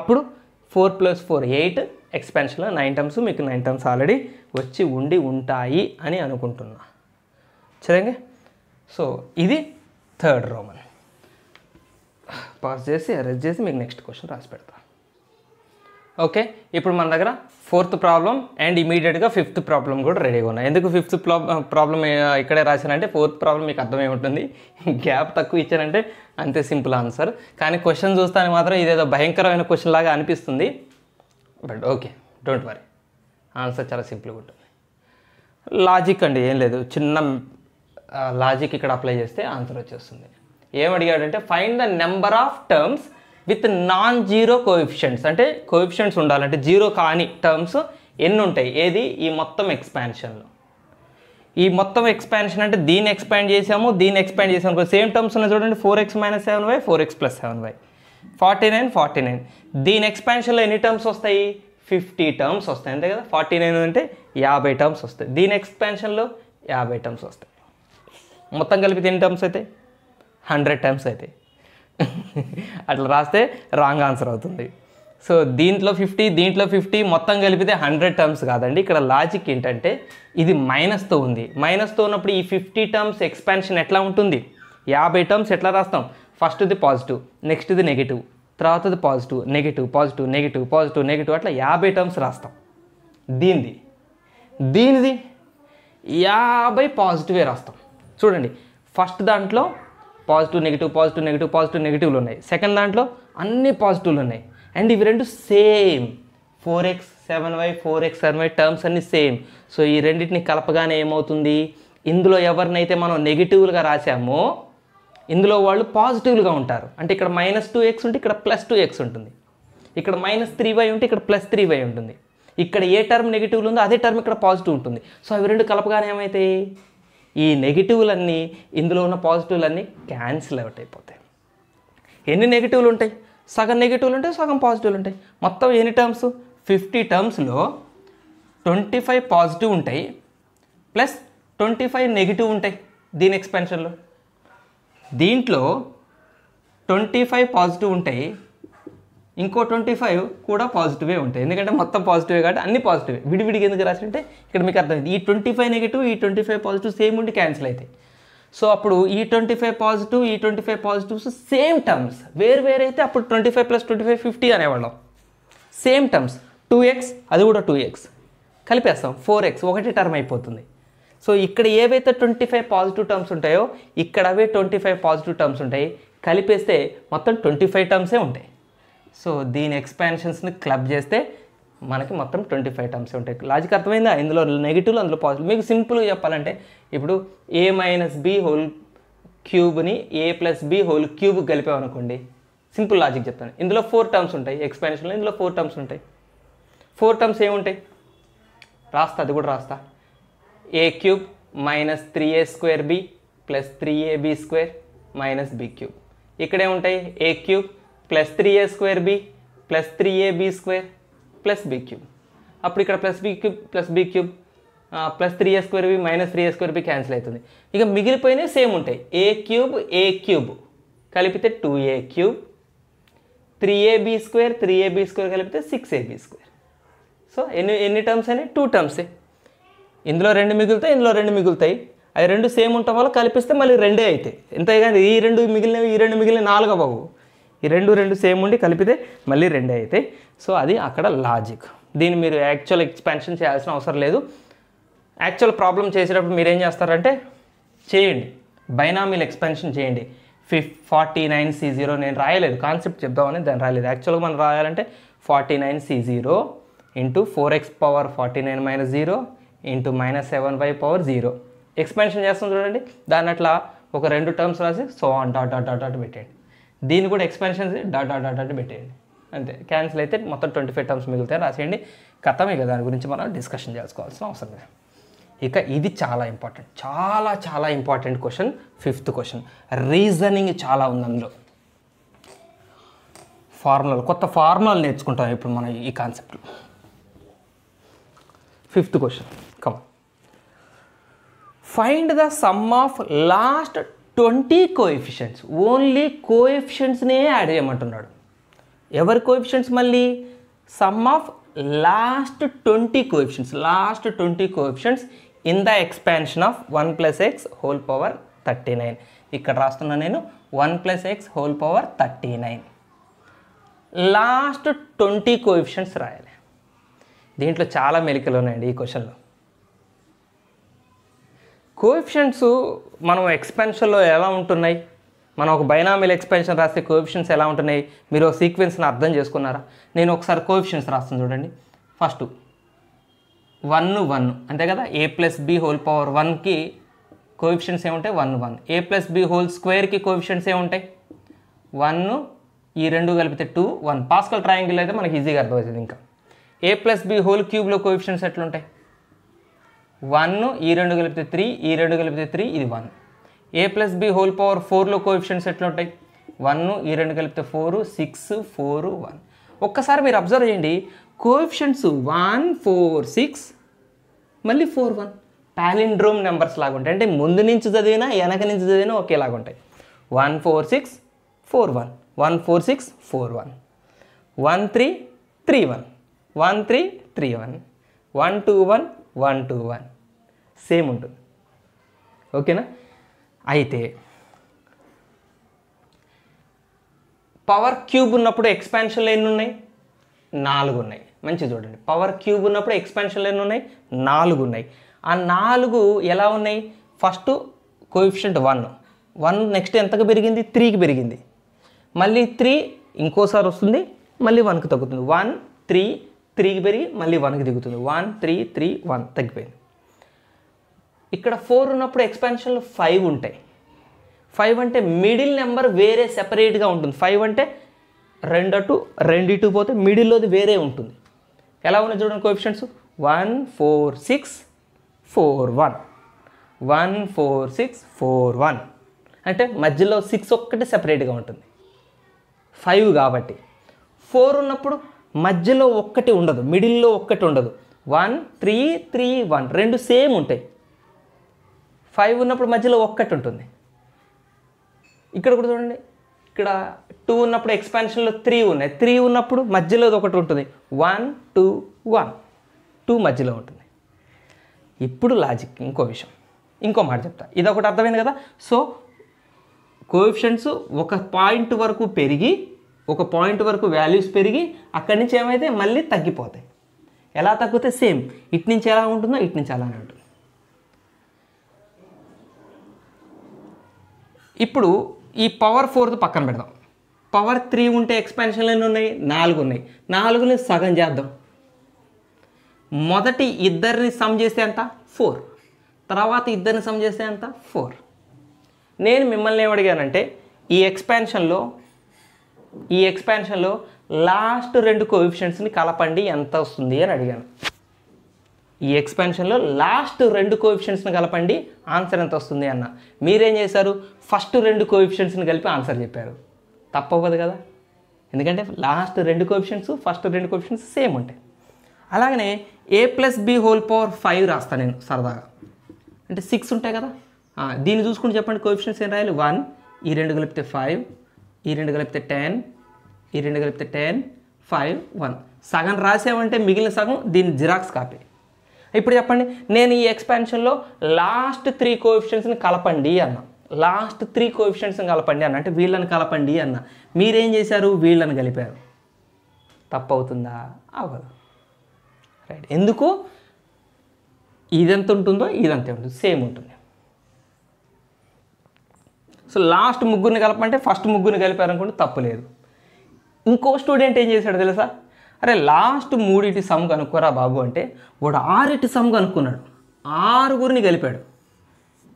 S1: అప్పుడు ఫోర్ ప్లస్ ఫోర్ ఎయిట్ ఎక్స్పెన్షన్లో నైన్ టర్మ్స్ మీకు నైన్ టర్మ్స్ ఆల్రెడీ వచ్చి ఉండి ఉంటాయి అని అనుకుంటున్నా చదివండి సో ఇది థర్డ్ రోమన్ పాస్ చేసి అరెస్ట్ చేసి మీకు నెక్స్ట్ క్వశ్చన్ రాసి పెడతా ఓకే ఇప్పుడు మన దగ్గర ఫోర్త్ ప్రాబ్లం అండ్ ఇమీడియట్గా ఫిఫ్త్ ప్రాబ్లం కూడా రెడీగా ఉన్నాయి ఎందుకు ఫిఫ్త్ ప్రాబ్లం ఇక్కడే రాశానంటే ఫోర్త్ ప్రాబ్లం మీకు అర్థమై ఉంటుంది గ్యాప్ తక్కువ ఇచ్చానంటే అంతే సింపుల్ ఆన్సర్ కానీ క్వశ్చన్ చూస్తానికి మాత్రం ఇదేదో భయంకరమైన క్వశ్చన్ లాగా అనిపిస్తుంది but okay don't worry answer చాలా సింపుల్గా ఉంటుంది లాజిక్ అండి ఏం లేదు చిన్న లాజిక్ ఇక్కడ అప్లై చేస్తే ఆన్సర్ వచ్చేస్తుంది ఏమడిగాడంటే find the number of terms with non zero coefficients అంటే కోఎఫిషియంట్స్ ఉండాలంటే జీరో కాని టర్మ్స్ ఎన్ని ఉంటాయి ఏది ఈ మొత్తం ఎక్స్పాన్షన్లో ఈ మొత్తం ఎక్స్పాన్షన్ అంటే దీన్ని ఎక్స్పాండ్ చేసాము దీన్ని ఎక్స్పాండ్ చేసాము సేమ్ టర్మ్స్ ఉన్నాయి చూడండి four x minus seven y four x plus seven y forty nine forty nine దీని ఎక్స్పాన్షన్లో ఎన్ని టర్మ్స్ వస్తాయి ఫిఫ్టీ టర్మ్స్ వస్తాయి అంతే కదా ఫార్టీ నైన్ అంటే యాభై టర్మ్స్ వస్తాయి దీని ఎక్స్పాన్షన్లో యాభై టర్మ్స్ వస్తాయి మొత్తం కలిపి ఎన్ని టర్మ్స్ అయితే హండ్రెడ్ టర్మ్స్ అయితే అట్లా రాస్తే రాంగ్ ఆన్సర్ అవుతుంది సో దీంట్లో ఫిఫ్టీ దీంట్లో ఫిఫ్టీ మొత్తం కలిపితే హండ్రెడ్ టర్మ్స్ కాదండి ఇక్కడ లాజిక్ ఏంటంటే ఇది మైనస్తో ఉంది మైనస్తో ఉన్నప్పుడు ఈ ఫిఫ్టీ టర్మ్స్ ఎక్స్పాన్షన్ ఎట్లా ఉంటుంది యాభై టర్మ్స్ ఎట్లా రాస్తాం ఫస్ట్ది పాజిటివ్ నెక్స్ట్ది నెగిటివ్ తర్వాతది positive negative positive negative positive negative అట్లా యాభై టర్మ్స్ రాస్తాం దీనిది దీనిది యాభై పాజిటివే రాస్తాం చూడండి ఫస్ట్ దాంట్లో positive negative positive negative positive నెగిటివ్లు ఉన్నాయి సెకండ్ దాంట్లో అన్ని పాజిటివ్లు ఉన్నాయి అండ్ ఇవి రెండు same four x seven y four x seven y terms అన్ని సేమ్ సో ఈ రెండింటిని కలపగానే ఏమవుతుంది ఇందులో ఎవరినైతే మనం నెగిటివ్లుగా రాసామో ఇందులో వాళ్ళు పాజిటివ్గా ఉంటారు అంటే ఇక్కడ మైనస్ టూ ఎక్స్ ఉంటే ఇక్కడ ప్లస్ టూ ఎక్స్ ఉంటుంది ఇక్కడ మైనస్ త్రీ వై ఉంటే ఇక్కడ ప్లస్ త్రీ వై ఉంటుంది ఇక్కడ ఏ టర్మ్ నెగిటివ్లు ఉందో అదే టర్మ్ ఇక్కడ పాజిటివ్ ఉంటుంది సో అవి రెండు కలపగానే ఏమైతాయి ఈ నెగిటివ్లన్నీ ఇందులో ఉన్న పాజిటివ్లన్నీ క్యాన్సిల్ అవుట్ అయిపోతాయి ఎన్ని నెగిటివ్లు ఉంటాయి సగం నెగిటివ్లు ఉంటాయి సగం పాజిటివ్లు ఉంటాయి మొత్తం ఎన్ని టర్మ్స్ ఫిఫ్టీ టర్మ్స్లో ట్వంటీ ఫైవ్ పాజిటివ్ ఉంటాయి ప్లస్ ట్వంటీ ఫైవ్ నెగిటివ్ ఉంటాయి దీని ఎక్స్పెన్షన్లో దీంట్లో ట్వంటీ ఫైవ్ పాజిటివ్ ఉంటాయి ఇంకో ట్వంటీ ఫైవ్ కూడా పాజిటివే ఉంటాయి ఎందుకంటే మొత్తం పాజిటివే కాబట్టి అన్ని పాజిటివే విడివిడిగా ఎందుకు రాసింటే ఇక్కడ మీకు అర్థమైంది ఈ ట్వంటీ ఫైవ్ నెగిటివ్ ఈ ట్వంటీ ఫైవ్ పాజిటివ్ సేమ్ ఉండి క్యాన్సిల్ అవుతాయి సో అప్పుడు ఈ ట్వంటీ ఫైవ్ పాజిటివ్ ఈ twenty five positives same terms వేరు వేరైతే అప్పుడు twenty five plus twenty five fifty అనేవాళ్ళం సేమ్ టర్మ్స్ టూ ఎక్స్ అది కూడా టూ ఎక్స్ కలిపేస్తాం ఫోర్ ఎక్స్ ఒకటే టర్మ్ అయిపోతుంది సో ఇక్కడ ఏవైతే ట్వంటీ ఫైవ్ పాజిటివ్ టర్మ్స్ ఉంటాయో ఇక్కడ అవే ట్వంటీ ఫైవ్ పాజిటివ్ టర్మ్స్ ఉంటాయి కలిపేస్తే మొత్తం ట్వంటీ ఫైవ్ టర్మ్సే ఉంటాయి సో దీని ఎక్స్పాన్షన్స్ని క్లబ్ చేస్తే మనకి మొత్తం ట్వంటీ ఫైవ్ టర్మ్స్ ఉంటాయి లాజిక్ అర్థమైందా ఇందులో నెగిటివ్లు అందులో పాజిటివ్ మీకు సింపుల్గా చెప్పాలంటే ఇప్పుడు ఏ మైనస్ బి హోల్ క్యూబ్ని a plus b whole cube కలిపామనుకోండి సింపుల్ లాజిక్ చెప్తాను ఇందులో ఫోర్ టర్మ్స్ ఉంటాయి ఎక్స్పాన్షన్లో ఇందులో ఫోర్ టర్మ్స్ ఉంటాయి ఫోర్ టర్మ్స్ ఏముంటాయి రాస్తా అది కూడా రాస్తా a cube minus three a square b plus three a b square minus b cube ఇక్కడే ఉంటాయి a cube plus three a square b plus three a b square plus b cube అప్పుడు ఇక్కడ plus b cube plus b cube plus three a square b minus three a square b cancel అవుతుంది ఇక మిగిలిపోయినవి same ఉంటాయి a cube a cube కలిపితే two a cube three b square three a b square కలిపితే six b square so ఎన్ని ఎన్ని terms అయినాయి two టర్మ్సే ఇందులో రెండు మిగులుతాయి ఇందులో రెండు మిగులుతాయి అవి రెండు సేమ్ ఉండటం వల్ల కలిపిస్తే మళ్ళీ రెండే అవుతాయి ఇంతే కానీ ఈ రెండు మిగిలినవి ఈ రెండు మిగిలిన నాలుగు బాబు ఈ రెండు రెండు సేమ్ ఉండి కలిపితే మళ్ళీ రెండే అవుతాయి సో అది అక్కడ లాజిక్ దీన్ని మీరు యాక్చువల్ ఎక్స్పెన్షన్ చేయాల్సిన అవసరం లేదు యాక్చువల్ ప్రాబ్లం చేసేటప్పుడు మీరేం చేస్తారంటే చేయండి బైనామీల్ ఎక్స్పెన్షన్ చేయండి ఫిఫ్ ఫార్టీ నైన్ సి జీరో నేను రాయలేదు కాన్సెప్ట్ చెప్దామని దాన్ని రాయలేదు యాక్చువల్గా మనం రాయాలంటే forty nine C zero into four x power forty nine minus zero into minus seven by power zero expansion చేస్తాం చూడండి దాన్ని అట్లా ఒక రెండు టర్మ్స్ రాసి so on dot dot dot dot పెట్టేయండి దీన్ని కూడా expansion dot dot dot dot పెట్టేయండి అంతే క్యాన్సిల్ అయితే మొత్తం ట్వంటీ ఫైవ్ టర్మ్స్ మిగులుతాయి రాసేయండి కథమే కదా దాని గురించి మనం డిస్కషన్ చేసుకోవాల్సిన అవసరం లేదు ఇక ఇది చాలా ఇంపార్టెంట్ చాలా చాలా important question fifth question reasoning చాలా ఉంది అందులో ఫార్ములాలు కొత్త ఫార్ములాలు నేర్చుకుంటాం ఇప్పుడు మనం ఈ కాన్సెప్ట్లో fifth question find the sum of last twenty coefficients only కోఎఫిషియన్స్నే యాడ్ చేయమంటున్నాడు ఎవరి కోఎఫిషియన్స్ మళ్ళీ sum of last twenty coefficients last twenty coefficients in the expansion of one plus x whole power thirty nine ఇక్కడ రాస్తున్నా నేను one plus x whole power thirty nine last twenty coefficients రాయాలి దీంట్లో చాలా మెలికలు ఉన్నాయండి ఈ క్వశ్చన్లో కోఎఫిషియంట్స్ మనం ఎక్స్పెన్షన్లో ఎలా ఉంటున్నాయి మనం ఒక బైనామిల్ ఎక్స్పెన్షన్ రాస్తే కోఎఫిషియన్స్ ఎలా ఉంటున్నాయి మీరు సీక్వెన్స్ని అర్థం చేసుకున్నారా నేను ఒకసారి కోఎఫిషియన్స్ రాస్తాను చూడండి ఫస్ట్ వన్ వన్ అంతే కదా a plus b whole power వన్కి కోఎఫిషియన్స్ ఏముంటాయి one one a plus b whole స్క్వేర్కి కోఎఫిషియన్స్ ఏముంటాయి వన్ ఈ రెండు కలిపితే టూ వన్ పాస్కల్ ట్రయాంగిల్ అయితే మనకి ఈజీగా అర్థమవుతుంది ఇంకా ఏ ప్లస్ బి హోల్ క్యూబ్లో కోఎఫిషియన్స్ ఎట్లుంటాయి వన్ ఈ రెండు కలిపితే త్రీ ఈ రెండు కలిపితే త్రీ ఇది one a plus b whole power ఫోర్లో కోఎఫిషియన్స్ ఎట్లుంటాయి వన్ ఈ రెండు కలిపితే ఫోరు సిక్స్ ఫోరు వన్ ఒక్కసారి మీరు అబ్జర్వ్ చేయండి కోఎఫిషియన్స్ వన్ ఫోర్ సిక్స్ మళ్ళీ ఫోర్ వన్ ప్యాలిండ్రోమ్ నెంబర్స్ లాగా ఉంటాయి అంటే ముందు నుంచి చదివినా వెనక నుంచి చదివినా ఒకేలాగా ఉంటాయి one four six four one one four six four one one three three one one three three one one two one one two one same ఉంటుంది ఓకేనా అయితే పవర్ క్యూబ్ ఉన్నప్పుడు ఎక్స్పాన్షన్లు ఎన్ని ఉన్నాయి నాలుగు ఉన్నాయి మంచి చూడండి పవర్ క్యూబ్ ఉన్నప్పుడు ఎక్స్పాన్షన్లు ఎన్ని ఉన్నాయి నాలుగు ఉన్నాయి ఆ నాలుగు ఎలా ఉన్నాయి first coefficient one one next ఎంతకు పెరిగింది త్రీకి పెరిగింది మళ్ళీ త్రీ ఇంకోసారి వస్తుంది మళ్ళీ వన్కి తగ్గుతుంది వన్ త్రీ త్రీకి పెరిగి మళ్ళీ వన్కి దిగుతుంది వన్ త్రీ త్రీ వన్ తగ్గిపోయింది ఇక్కడ ఫోర్ ఉన్నప్పుడు ఎక్స్పాన్షన్లు ఫైవ్ ఉంటాయి ఫైవ్ అంటే మిడిల్ నెంబర్ వేరే సెపరేట్గా ఉంటుంది ఫైవ్ అంటే రెండు అటు రెండు ఇటు పోతే మిడిల్లోది వేరే ఉంటుంది ఎలా ఉన్నాయి చూడండి coefficients one four six four one one four six four one అంటే మధ్యలో సిక్స్ ఒక్కటి సెపరేట్గా ఉంటుంది ఫైవ్ కాబట్టి ఫోర్ ఉన్నప్పుడు మధ్యలో ఒక్కటి ఉండదు మిడిల్లో ఒక్కటి ఉండదు వన్ త్రీ త్రీ వన్ రెండు సేమ్ ఉంటాయి ఫైవ్ ఉన్నప్పుడు మధ్యలో ఒక్కటి ఉంటుంది ఇక్కడ కూడా చూడండి ఇక్కడ టూ ఉన్నప్పుడు ఎక్స్పాన్షన్లో త్రీ ఉన్నాయి త్రీ ఉన్నప్పుడు మధ్యలో ఒకటి ఉంటుంది వన్ టూ వన్ టూ మధ్యలో ఉంటుంది ఇప్పుడు లాజిక్ ఇంకో విషయం ఇంకో మాట చెప్తా ఇది ఒకటి అర్థమైంది కదా సో కోఎఫిషియన్స్ ఒక పాయింట్ వరకు పెరిగి ఒక పాయింట్ వరకు వాల్యూస్ పెరిగి అక్కడి నుంచి ఏమైతే మళ్ళీ తగ్గిపోతాయి ఎలా తగ్గితే సేమ్ ఇటు నుంచి ఎలా ఉంటుందో ఇటు నుంచి అలానే ఉంటుంది ఇప్పుడు ఈ పవర్ ఫోర్త్ పక్కన పెడదాం పవర్ త్రీ ఉంటే ఎక్స్పెన్షన్లు ఎన్ని ఉన్నాయి నాలుగు ఉన్నాయి నాలుగుని సగం చేద్దాం మొదటి ఇద్దరిని సమ్ చేస్తే ఎంత ఫోర్ తర్వాత ఇద్దరిని సమ్ చేస్తే ఎంత ఫోర్ నేను మిమ్మల్ని ఏమడిగానంటే ఈ ఎక్స్పాన్షన్లో ఈ ఎక్స్పాన్షన్లో లాస్ట్ రెండు కోఎఫిషియంట్స్ని కలపండి ఎంత వస్తుంది అని అడిగాను ఈ ఎక్స్పాన్షన్లో లాస్ట్ రెండు కోఎఫిషియంట్స్ని కలపండి ఆన్సర్ ఎంత వస్తుంది అన్న మీరేం చేశారు ఫస్ట్ రెండు కోఎఫిషియంట్స్ని కలిపి ఆన్సర్ చెప్పారు తప్పవ్వదు కదా ఎందుకంటే లాస్ట్ రెండు కోఎఫిషియంట్స్ ఫస్ట్ రెండు కోఎఫిషియంట్స్ సేమ్ ఉంటాయి అలాగనే a plus b whole power five రాస్తాను నేను సరదాగా అంటే సిక్స్ ఉంటాయి కదా దీన్ని చూసుకుంటే చెప్పండి కోఎఫిషియంట్స్ ఏం రాయాలి వన్ ఈ రెండు కలిపితే ఫైవ్ ఈ రెండు కలిపితే టెన్ ఈ రెండు కలిపితే టెన్ ఫైవ్ వన్ సగం రాసేవంటే మిగిలిన సగం దీని జిరాక్స్ కాపీ ఇప్పుడు చెప్పండి నేను ఈ ఎక్స్పాన్షన్లో లాస్ట్ త్రీ కోఎఫిషియన్స్ని కలపండి అన్న లాస్ట్ త్రీ కోఎఫిషియన్స్ని కలపండి అన్న అంటే వీళ్ళని కలపండి అన్న మీరేం చేశారు వీళ్ళని కలిపారు తప్పవుతుందా అవ్వదు రైట్ ఎందుకు ఇదెంత ఉంటుందో ఇదంతే ఉంటుంది సేమ్ ఉంటుంది సో లాస్ట్ ముగ్గురిని కలపంటే ఫస్ట్ ముగ్గురిని అనుకోండి తప్పలేదు ఇంకో స్టూడెంట్ ఏం చేశాడు తెలుసా అరే లాస్ట్ మూడిటి సమ్ కనుక్కోరా బాబు అంటే వాడు ఆరిటి సమ్ కనుక్కున్నాడు ఆరుగురిని కలిపాడు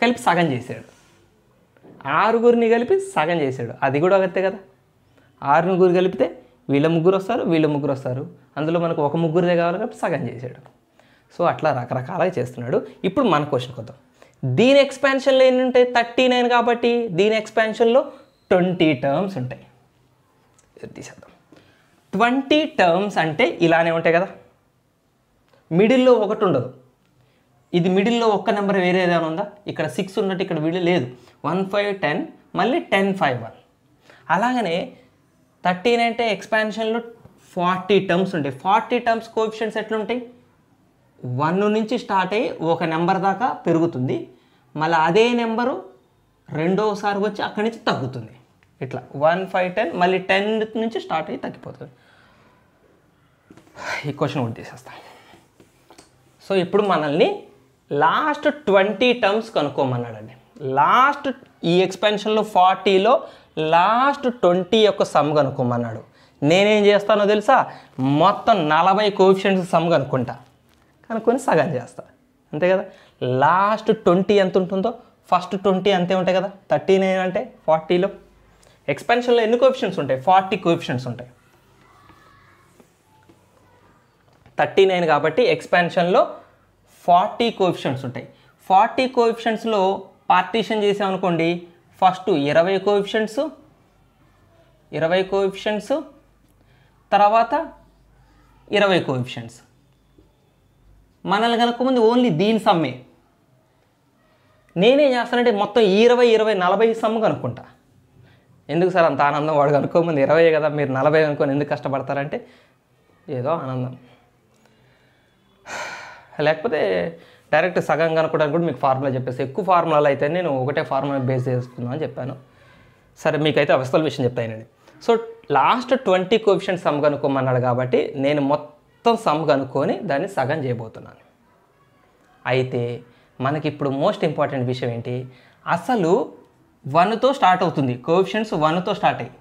S1: కలిపి సగం చేశాడు ఆరుగురిని కలిపి సగం చేశాడు అది కూడా అంతే కదా ఆరుగురు కలిపితే వీళ్ళ ముగ్గురు వస్తారు వీళ్ళ ముగ్గురు వస్తారు అందులో మనకు ఒక ముగ్గురిదే కావాలి కాబట్టి సగం చేశాడు సో అట్లా రకరకాలుగా చేస్తున్నాడు ఇప్పుడు మన క్వశ్చన్కి వద్దాం దీని ఎక్స్పాన్షన్లో ఎన్ని ఉంటాయి థర్టీ నైన్ కాబట్టి దీని ఎక్స్పాన్షన్లో ట్వంటీ టర్మ్స్ ఉంటాయి తీసేద్దాం ట్వంటీ టర్మ్స్ అంటే ఇలానే ఉంటాయి కదా మిడిల్లో ఒకటి ఉండదు ఇది మిడిల్లో ఒక్క నెంబర్ వేరే ఏదైనా ఉందా ఇక్కడ సిక్స్ ఉన్నట్టు ఇక్కడ వీడియో లేదు వన్ ఫైవ్ టెన్ మళ్ళీ టెన్ ఫైవ్ వన్ అలాగనే థర్టీన్ అంటే ఎక్స్పాన్షన్లో ఫార్టీ టర్మ్స్ ఉంటాయి ఫార్టీ టర్మ్స్ కోఎఫిషియన్స్ ఎట్లుంటాయి వన్ నుంచి స్టార్ట్ అయ్యి ఒక నెంబర్ దాకా పెరుగుతుంది మళ్ళీ అదే నెంబరు రెండోసారి వచ్చి అక్కడి నుంచి తగ్గుతుంది ఇట్లా వన్ ఫైవ్ టెన్ మళ్ళీ టెన్ నుంచి స్టార్ట్ అయ్యి తగ్గిపోతుంది ఈ క్వశ్చన్ ఒకటి తీసేస్తాం సో ఇప్పుడు మనల్ని లాస్ట్ ట్వంటీ టర్మ్స్ కనుక్కోమన్నాడండి లాస్ట్ ఈ ఎక్స్పెన్షన్లో ఫార్టీలో లాస్ట్ ట్వంటీ యొక్క సమ్ కనుక్కోమన్నాడు నేనేం చేస్తానో తెలుసా మొత్తం నలభై కోఫిషియంట్స్ సమ్ కనుక్కుంటా కనుక్కొని సగం చేస్తా అంతే కదా లాస్ట్ ట్వంటీ ఎంత ఉంటుందో ఫస్ట్ ట్వంటీ అంతే ఉంటాయి కదా థర్టీ నైన్ అంటే ఫార్టీలో ఎక్స్పెన్షన్లో ఎన్ని కోఎఫిషియన్స్ ఉంటాయి ఫార్టీ కోఎఫిషియన్స్ ఉంటాయి థర్టీ నైన్ కాబట్టి ఎక్స్పెన్షన్లో ఫార్టీ కోఎఫిషియన్స్ ఉంటాయి ఫార్టీ కోఎఫిషియన్స్లో పార్టీషన్ చేసామనుకోండి ఫస్ట్ ఇరవై కోఎఫిషియన్స్ ఇరవై కోఎఫిషియన్స్ తర్వాత ఇరవై కోఎఫిషియన్స్ మనల్ని కనుక్కోమంది ఓన్లీ దీని సమ్మే నేనేం చేస్తానంటే మొత్తం ఇరవై ఇరవై నలభై సమ్ము కనుక్కుంటా ఎందుకు సార్ అంత ఆనందం వాడు కనుక్కోమంది ఇరవై కదా మీరు నలభై అనుకొని ఎందుకు కష్టపడతారంటే ఏదో ఆనందం లేకపోతే డైరెక్ట్ సగం కనుక్కోవడానికి కూడా మీకు ఫార్ములా చెప్పేసి ఎక్కువ ఫార్ములాలు అయితే నేను ఒకటే ఫార్ములా బేస్ చేసుకుందాం అని చెప్పాను సరే మీకైతే అవస్థల విషయం చెప్తానండి so last twenty coefficient sum కనుక్కోమన్నాడు కాబట్టి నేను మొత్తం మొత్తం సమ్ కనుక్కొని దాన్ని సగం చేయబోతున్నాను అయితే మనకి ఇప్పుడు మోస్ట్ ఇంపార్టెంట్ విషయం ఏంటి అసలు వన్తో స్టార్ట్ అవుతుంది కోవిషన్స్ వన్తో స్టార్ట్ అయ్యి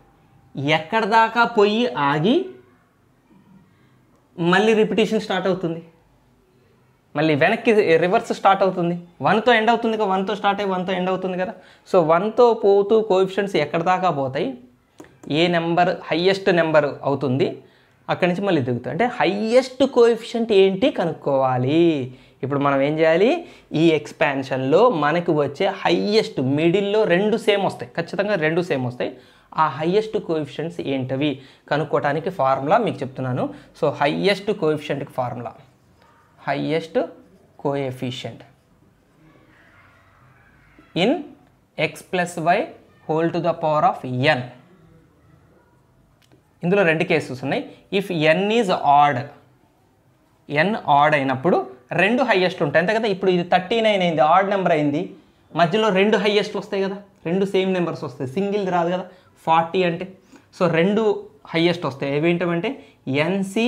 S1: ఎక్కడ దాకా పోయి ఆగి మళ్ళీ రిపిటేషన్ స్టార్ట్ అవుతుంది మళ్ళీ వెనక్కి రివర్స్ స్టార్ట్ అవుతుంది వన్తో ఎండ్ అవుతుంది కదా వన్తో స్టార్ట్ అయ్యి వన్తో ఎండ్ అవుతుంది కదా సో వన్తో పోతూ కోవిషన్స్ ఎక్కడ దాకా పోతాయి ఏ నెంబర్ హయ్యెస్ట్ నెంబర్ అవుతుంది అక్కడి నుంచి మళ్ళీ దిగుతాం అంటే హయ్యెస్ట్ కోఎఫిషియంట్ ఏంటి కనుక్కోవాలి ఇప్పుడు మనం ఏం చేయాలి ఈ ఎక్స్పాన్షన్లో మనకి వచ్చే హయ్యెస్ట్ మిడిల్లో రెండు సేమ్ వస్తాయి ఖచ్చితంగా రెండు సేమ్ వస్తాయి ఆ హయ్యెస్ట్ కోఎఫిషియంట్స్ ఏంటవి కనుక్కోవటానికి ఫార్ములా మీకు చెప్తున్నాను సో హయ్యెస్ట్ కోఎఫిషియంట్కి formula highest coefficient in x plus y whole to the power of n ఇందులో రెండు కేసెస్ ఉన్నాయి if n is odd n odd అయినప్పుడు రెండు హయ్యెస్ట్ ఉంటాయి అంతే కదా ఇప్పుడు ఇది థర్టీ నైన్ అయింది ఆడ్ నెంబర్ అయింది మధ్యలో రెండు హయ్యెస్ట్ వస్తాయి కదా రెండు సేమ్ నెంబర్స్ వస్తాయి సింగిల్ రాదు కదా ఫార్టీ అంటే సో రెండు హయ్యెస్ట్ వస్తాయి ఏవేంటంటే ఎన్సి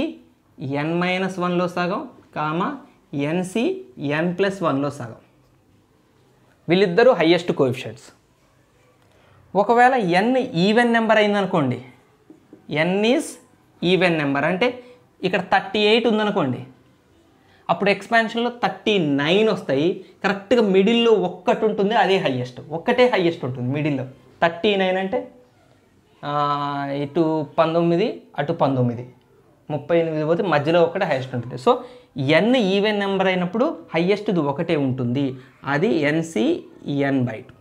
S1: ఎన్ మైనస్ వన్లో సగం కామ ఎన్సి ఎన్ ప్లస్ వన్లో సగం వీళ్ళిద్దరూ హయ్యెస్ట్ కోఎఫిషియంట్స్ ఒకవేళ ఎన్ ఈవెన్ నెంబర్ అయిందనుకోండి ఎన్ ఈజ్ ఈవెన్ నెంబర్ అంటే ఇక్కడ థర్టీ ఎయిట్ ఉందనుకోండి అప్పుడు ఎక్స్పాన్షన్లో థర్టీ నైన్ వస్తాయి కరెక్ట్గా మిడిల్లో ఒక్కటి ఉంటుంది అదే హయ్యెస్ట్ ఒక్కటే హయ్యెస్ట్ ఉంటుంది మిడిల్లో థర్టీ నైన్ అంటే ఇటు పంతొమ్మిది అటు పంతొమ్మిది ముప్పై ఎనిమిది పోతే మధ్యలో ఒకటి హైయెస్ట్ ఉంటుంది సో ఎన్ ఈవెన్ నెంబర్ అయినప్పుడు హయ్యెస్ట్ది ఒకటే ఉంటుంది అది ఎన్సిఎన్ బైట్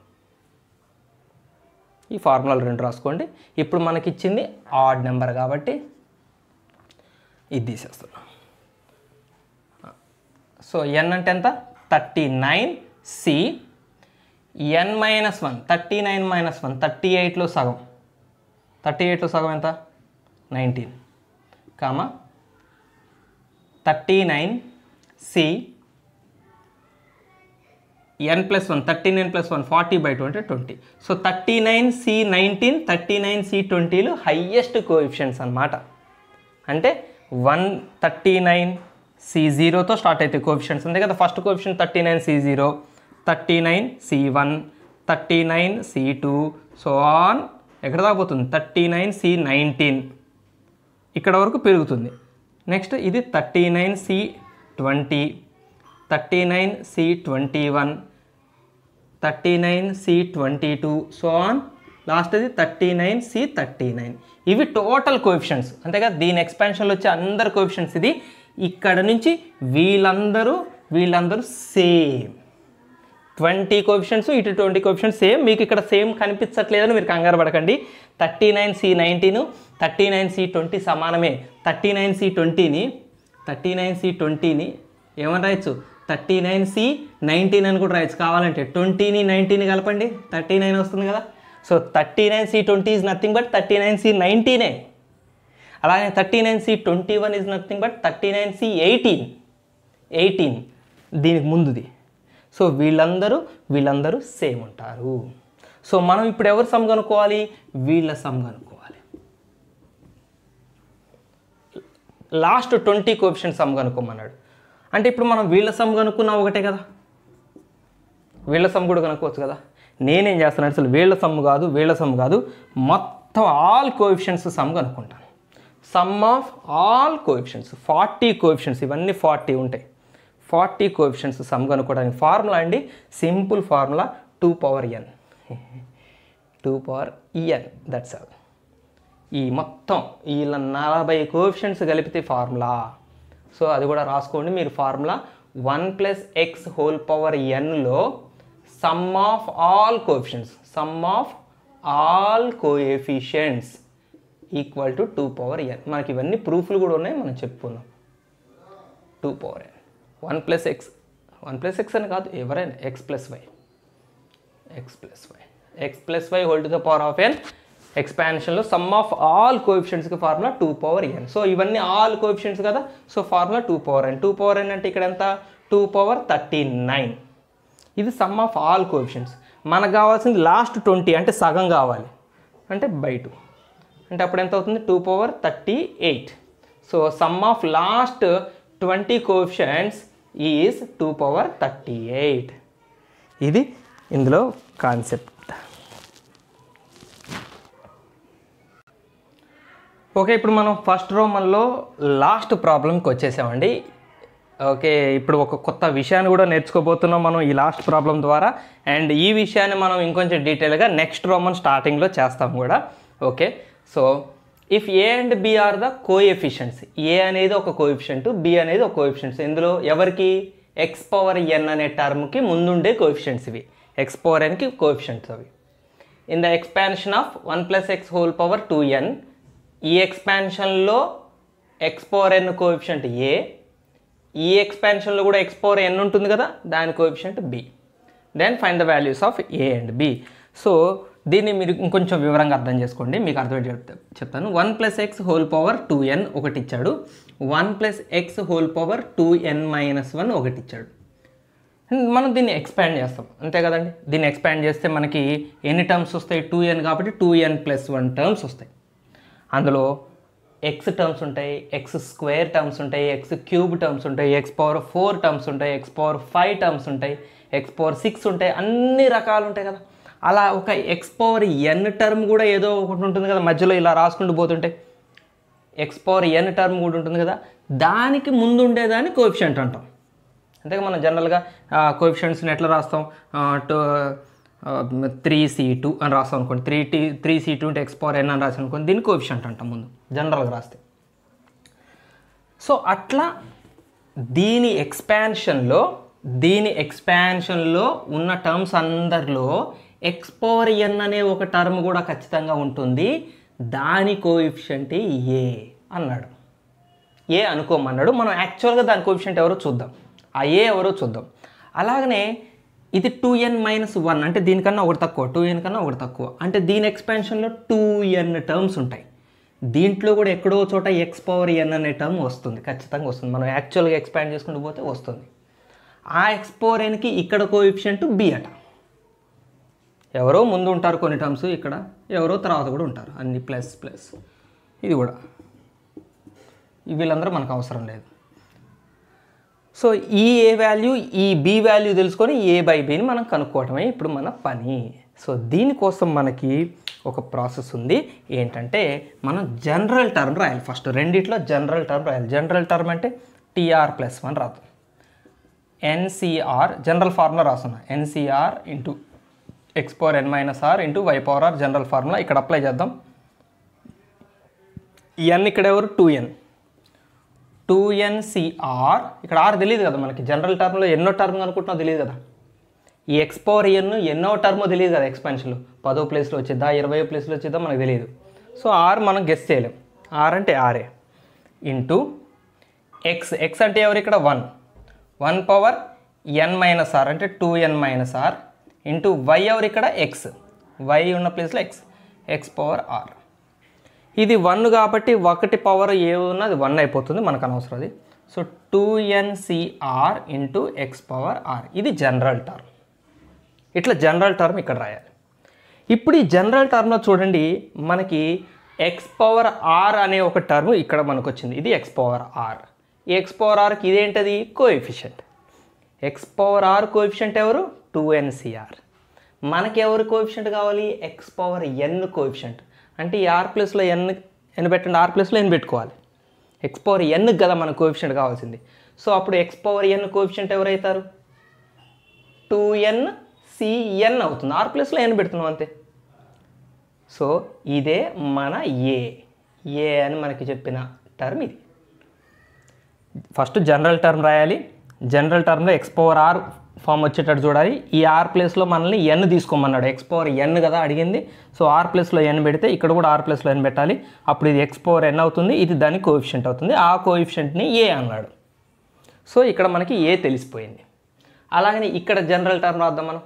S1: ఈ ఫార్ములాలు రెండు రాసుకోండి ఇప్పుడు మనకి ఇచ్చింది ఆడ్ నెంబర్ కాబట్టి ఇది తీసేస్తున్నాం సో ఎన్ అంటే ఎంత thirty nine C n minus one thirty nine minus one thirty ఎయిట్లో సగం థర్టీ ఎయిట్లో సగం ఎంత nineteen comma thirty nine C n plus one thirty nine plus one forty by two అంటే twenty so thirty nine C nineteen thirty nine C ట్వంటీలు highest coefficients అనమాట అంటే one thirty nine C జీరోతో start అవుతాయి coefficients అంతే కదా first coefficient thirty nine C zero thirty nine C one thirty nine C two so on ఎక్కడ దాకపోతుంది thirty nine C nineteen ఇక్కడ వరకు పెరుగుతుంది నెక్స్ట్ ఇది thirty nine C twenty thirty nine C twenty one thirty nine C twenty two so on లాస్ట్ది thirty nine C thirty nine ఇవి total coefficients అంతేగా దీని ఎక్స్పెన్షన్లో వచ్చే అందరు కోఎఫిషన్స్ ఇది ఇక్కడ నుంచి వీళ్ళందరూ వీళ్ళందరూ సేమ్ ట్వంటీ కోఎఫిషియన్స్ ఇటు ట్వంటీ కోఎఫిషియన్స్ సేమ్ మీకు ఇక్కడ సేమ్ కనిపించట్లేదని మీరు కంగారు పడకండి thirty nine C nineteen thirty nine C twenty సమానమే థర్టీ నైన్ సి ట్వంటీని థర్టీ నైన్ సి ట్వంటీని ఏమని రాయచ్చు థర్టీ నైన్ సి నైన్టీన్ అని కూడా రాయచ్చు కావాలంటే ట్వంటీని నైన్టీని కలపండి థర్టీ నైన్ వస్తుంది కదా so thirty nine C twenty is nothing but thirty nine C నైన్టీనే అలానే thirty nine C twenty one is nothing but thirty nine C eighteen eighteen దీనికి ముందుది సో వీళ్ళందరూ వీళ్ళందరూ సేమ్ ఉంటారు సో మనం ఇప్పుడు ఎవరు సమ్ కనుక్కోవాలి వీళ్ళ సమ్ కనుక్కోవాలి లాస్ట్ ట్వంటీ కోప్షన్ సమ్ కనుక్కోమన్నాడు అంటే ఇప్పుడు మనం వీళ్ళ సమ్ కనుక్కున్నాం ఒకటే కదా వీళ్ళ సమ్ కూడా కనుక్కోవచ్చు కదా నేనేం చేస్తాను అసలు వీళ్ళ సమ్ కాదు వీళ్ళ సమ్ కాదు మొత్తం ఆల్ కోఎఫిషియన్స్ సమ్ కనుక్కుంటాను sum of all coefficients forty coefficients ఇవన్నీ ఫార్టీ ఉంటాయి ఫార్టీ కోఎఫిషియన్స్ సమ్ కనుక్కోవడానికి ఫార్ములా అండి simple formula two power n two power n that's all ఈ మొత్తం వీళ్ళ నలభై కోఎఫిషియన్స్ కలిపితే ఫార్ములా సో అది కూడా రాసుకోండి మీరు formula one plus x whole power ఎన్లో sum of all coefficients sum of all coefficients equal to two power n మనకి ఇవన్నీ ప్రూఫ్లు కూడా ఉన్నాయి మనం చెప్పుకుందాం two power n one plus x one plus x అని కాదు ఎవరైనా x plus y x plus y x plus y whole to the power of n ఎక్స్పాన్షన్లో సమ్ ఆఫ్ ఆల్ కోఎఫిషియంట్స్కి formula two power n so ఇవన్నీ all coefficients కదా so formula two power n two power n అంటే ఇక్కడ ఎంత two power thirty nine ఇది sum of all coefficients మనకు కావాల్సింది లాస్ట్ ట్వంటీ అంటే సగం కావాలి అంటే బై టూ అంటే అప్పుడు ఎంత అవుతుంది two power thirty eight so sum of last twenty coefficients is two power thirty eight ఇది ఇందులో కాన్సెప్ట్ ఓకే ఇప్పుడు మనం ఫస్ట్ రోమన్లో లాస్ట్ ప్రాబ్లంకి వచ్చేసామండి ఓకే ఇప్పుడు ఒక కొత్త విషయాన్ని కూడా నేర్చుకోబోతున్నాం మనం ఈ లాస్ట్ ప్రాబ్లం ద్వారా అండ్ ఈ విషయాన్ని మనం ఇంకొంచెం డీటెయిల్గా నెక్స్ట్ రోమన్ స్టార్టింగ్లో చేస్తాం కూడా okay so if A and B are the coefficients A అనేది ఒక కోఎఫిషియంట్ బి అనేది ఒక కోఎఫిషియంట్స్ ఇందులో ఎవరికి ఎక్స్ పవర్ ఎన్ అనే టర్మ్కి ముందుండే కోఎఫిషియంట్స్ ఇవి ఎక్స్ పవర్ ఎన్కి కోఎఫిషియంట్స్ అవి in the expansion of one plus x whole power two n ఈ ఎక్స్పాన్షన్లో ఎక్స్పోర్ ఎన్ కోఎఫిషియంట్ ఏ ఈ ఎక్స్పాన్షన్లో కూడా ఎక్స్పోర్ ఎన్ ఉంటుంది కదా దాని coefficient B then find the values of A and B so దీన్ని మీరు ఇంకొంచెం వివరంగా అర్థం చేసుకోండి మీకు అర్థమయ్యే చెప్తాను one plus x whole power two n ఒకటి ఇచ్చాడు one plus x whole power two n minus one ఒకటి ఇచ్చాడు మనం దీన్ని ఎక్స్పాండ్ చేస్తాం అంతే కదండి దీన్ని ఎక్స్పాండ్ చేస్తే మనకి ఎన్ని టర్మ్స్ వస్తాయి టూ ఎన్ కాబట్టి two n plus one terms వస్తాయి అందులో ఎక్స్ టర్మ్స్ ఉంటాయి ఎక్స్ స్క్వేర్ టర్మ్స్ ఉంటాయి ఎక్స్ క్యూబ్ టర్మ్స్ ఉంటాయి ఎక్స్ పవర్ ఫోర్ టర్మ్స్ ఉంటాయి ఎక్స్ పవర్ ఫైవ్ టర్మ్స్ ఉంటాయి ఎక్స్ పవర్ సిక్స్ ఉంటాయి అన్ని రకాలు ఉంటాయి కదా అలా ఒక ఎక్స్ పవర్ ఎన్ టర్మ్ కూడా ఏదో ఒకటి ఉంటుంది కదా మధ్యలో ఇలా రాసుకుంటూ పోతుంటే ఎక్స్ పవర్ ఎన్ టర్మ్ కూడా ఉంటుంది కదా దానికి ముందు ఉండేదాన్ని కోఎఫిషియంట్ అంటాం అంతేగా మనం జనరల్గా కోఎఫిషియంట్స్ని ఎట్లా రాస్తాం త్రీ సీ టూ అని రాస్తాం అనుకోండి three T three C two అంటే ఎక్స్ పవర్ ఎన్ అని రాసి అనుకోండి దీని కోఫిషియంట్ అంటాం ముందు జనరల్గా రాస్తే సో అట్లా దీని ఎక్స్పాన్షన్లో దీని ఎక్స్పాన్షన్లో ఉన్న టర్మ్స్ అందరిలో ఎక్స్ పవర్ ఎన్ అనే ఒక టర్మ్ కూడా ఖచ్చితంగా ఉంటుంది దాని కోఎఫిషియంట్ ఏ అన్నాడు ఏ అనుకోమన్నాడు మనం యాక్చువల్గా దాని కోఎఫిషియంట్ ఎవరో చూద్దాం ఆ ఏ ఎవరో చూద్దాం అలాగనే ఇది టూ ఎన్ మైనస్ వన్ అంటే దీనికన్నా ఒకటి తక్కువ టూ ఎన్ కన్నా ఒకటి తక్కువ అంటే దీని ఎక్స్పెన్షన్లో టూ ఎన్ టర్మ్స్ ఉంటాయి దీంట్లో కూడా ఎక్కడో చోట ఎక్స్ పవర్ ఎన్ అనే టర్మ్ వస్తుంది ఖచ్చితంగా వస్తుంది మనం యాక్చువల్గా ఎక్స్పాండ్ చేసుకుంటూ పోతే వస్తుంది ఆ ఎక్స్ పవర్ ఎన్కి ఇక్కడ కోఎఫిషియంట్ బి అట ఎవరో ముందు ఉంటారు కొన్ని టర్మ్స్ ఇక్కడ ఎవరో తర్వాత కూడా ఉంటారు అన్ని ప్లస్ ప్లస్ ఇది కూడా వీళ్ళందరూ మనకు అవసరం లేదు సో ఈ ఏ వాల్యూ ఈ బి వాల్యూ తెలుసుకొని ఏ బై బిని మనం కనుక్కోవటమే ఇప్పుడు మన పని సో దీనికోసం మనకి ఒక ప్రాసెస్ ఉంది ఏంటంటే మనం జనరల్ టర్మ్ రాయాలి ఫస్ట్ రెండిట్లో జనరల్ టర్మ్ రాయాలి జనరల్ టర్మ్ అంటే టీఆర్ ప్లస్ వన్ రాదు ఎన్సీఆర్ జనరల్ ఫార్ములా రాస్తున్నా NCR into x power n minus r into y power r general formula ఇక్కడ అప్లై చేద్దాం ఎన్ ఇక్కడ ఎవరు టూ ఎన్ టూ ఎన్సిఆర్ ఇక్కడ ఆర్ తెలియదు కదా మనకి జనరల్ టర్మ్లో ఎన్నో టర్మ్ అనుకుంటున్నా తెలియదు కదా ఈ ఎక్స్పోర్ ఎన్ను ఎన్నో టర్మ్ తెలియదు కదా ఎక్స్పెన్షన్లు పదో ప్లేస్లో వచ్చేద్దా ఇరవై ప్లేస్లో వచ్చేద్దా మనకు తెలియదు సో ఆర్ మనం గెస్ చేయలేం ఆర్ అంటే ఆరే ఇంటూ ఎక్స్ ఎక్స్ అంటే ఎవరు ఇక్కడ one one power n minus r అంటే two n minus r into y ఎవరు ఇక్కడ ఎక్స్ వై ఉన్న ప్లేస్లో ఎక్స్ ఎక్స్ పవర్ ఆర్ ఇది వన్ కాబట్టి ఒకటి పవర్ ఏ ఉన్నా అది వన్ అయిపోతుంది మనకు అనవసరం అది so two NCR into x power r ఇది జనరల్ టర్మ్ ఇట్లా జనరల్ టర్మ్ ఇక్కడ రాయాలి ఇప్పుడు ఈ జనరల్ టర్మ్లో చూడండి మనకి ఎక్స్ పవర్ ఆర్ అనే ఒక టర్మ్ ఇక్కడ మనకు వచ్చింది ఇది x power r x power ఆర్కి ఇదేంటది coefficient x power r coefficient ఎవరు టూ ఎన్సిఆర్ మనకి ఎవరు కోఎఫిషియంట్ కావాలి ఎక్స్ పవర్ ఎన్ కోఎఫిషియంట్ అంటే ఈ ఆర్ ప్లస్లో ఎన్ ఎన్ పెట్టండి ఆర్ ప్లస్లో ఎన్ పెట్టుకోవాలి ఎక్స్ పవర్ ఎన్కి కదా మన కోఎఫిషియంట్ కావాల్సింది సో అప్పుడు ఎక్స్ పవర్ ఎన్ కోఎఫిషియంట్ ఎవరైతారు టూ ఎన్ సిఎన్ అవుతుంది ఆర్ ప్లస్లో ఎన్ పెడుతున్నాం అంతే సో ఇదే మన ఏ ఏ అని మనకి చెప్పిన టర్మ్ ఇది ఫస్ట్ జనరల్ టర్మ్ రాయాలి జనరల్ టర్మ్లో ఎక్స్ పవర్ ఆర్ ఫామ్ వచ్చేటట్టు చూడాలి ఈ ఆర్ ప్లేస్లో మనల్ని ఎన్ తీసుకోమన్నాడు ఎక్స్ పవర్ ఎన్ కదా అడిగింది సో ఆర్ ప్లేస్లో ఎన్ పెడితే ఇక్కడ కూడా ఆర్ ప్లేస్లో ఎన్ పెట్టాలి అప్పుడు ఇది ఎక్స్ పవర్ ఎన్ అవుతుంది ఇది దాని కోఎఫిషియంట్ అవుతుంది ఆ కోఎఫిషియంట్ని ఏ అన్నాడు సో ఇక్కడ మనకి ఏ తెలిసిపోయింది అలాగనే ఇక్కడ జనరల్ టర్మ్ రాద్దాం మనం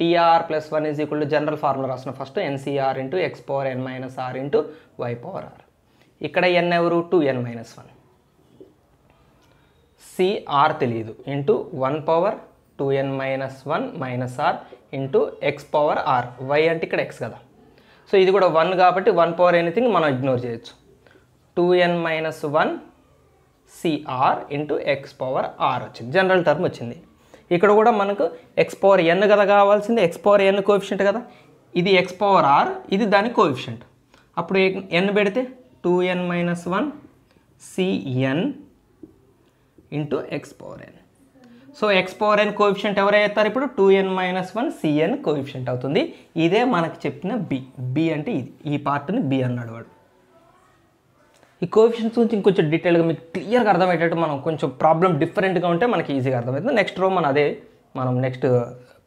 S1: TR plus one is equal to general formula రాసిన first NCR into x power n minus r into y power r ఇక్కడ ఎన్ ఎవరు two n minus one CR తెలియదు into one power two n minus one minus r into x power r y అంటే ఇక్కడ x కదా so ఇది కూడా one కాబట్టి one power anything మనం ఇగ్నోర్ చేయొచ్చు two n minus one CR into x power r వచ్చింది జనరల్ టర్మ్ వచ్చింది ఇక్కడ కూడా మనకు ఎక్స్ పవర్ ఎన్ కదా కావాల్సింది ఎక్స్ పవర్ ఎన్ కోఎఫిషియంట్ కదా ఇది ఎక్స్ పవర్ ఆర్ ఇది దాని కోఎఫిషియంట్ అప్పుడు ఎన్ పెడితే two n minus one CN into x power n so x power n coefficient ఎవరైతారు ఇప్పుడు two n minus one CN coefficient అవుతుంది ఇదే మనకు చెప్పిన బి బి అంటే ఇది ఈ పార్ట్ని బి అన్నాడు వాడు ఈ కోఎఫిషియంట్స్ గురించి ఇంకొంచెం డీటెయిల్గా మీకు క్లియర్గా అర్థమయ్యేటట్టు మనం కొంచెం ప్రాబ్లం డిఫరెంట్గా ఉంటే మనకి ఈజీగా అర్థమవుతుంది నెక్స్ట్ రో మనం అదే మనం నెక్స్ట్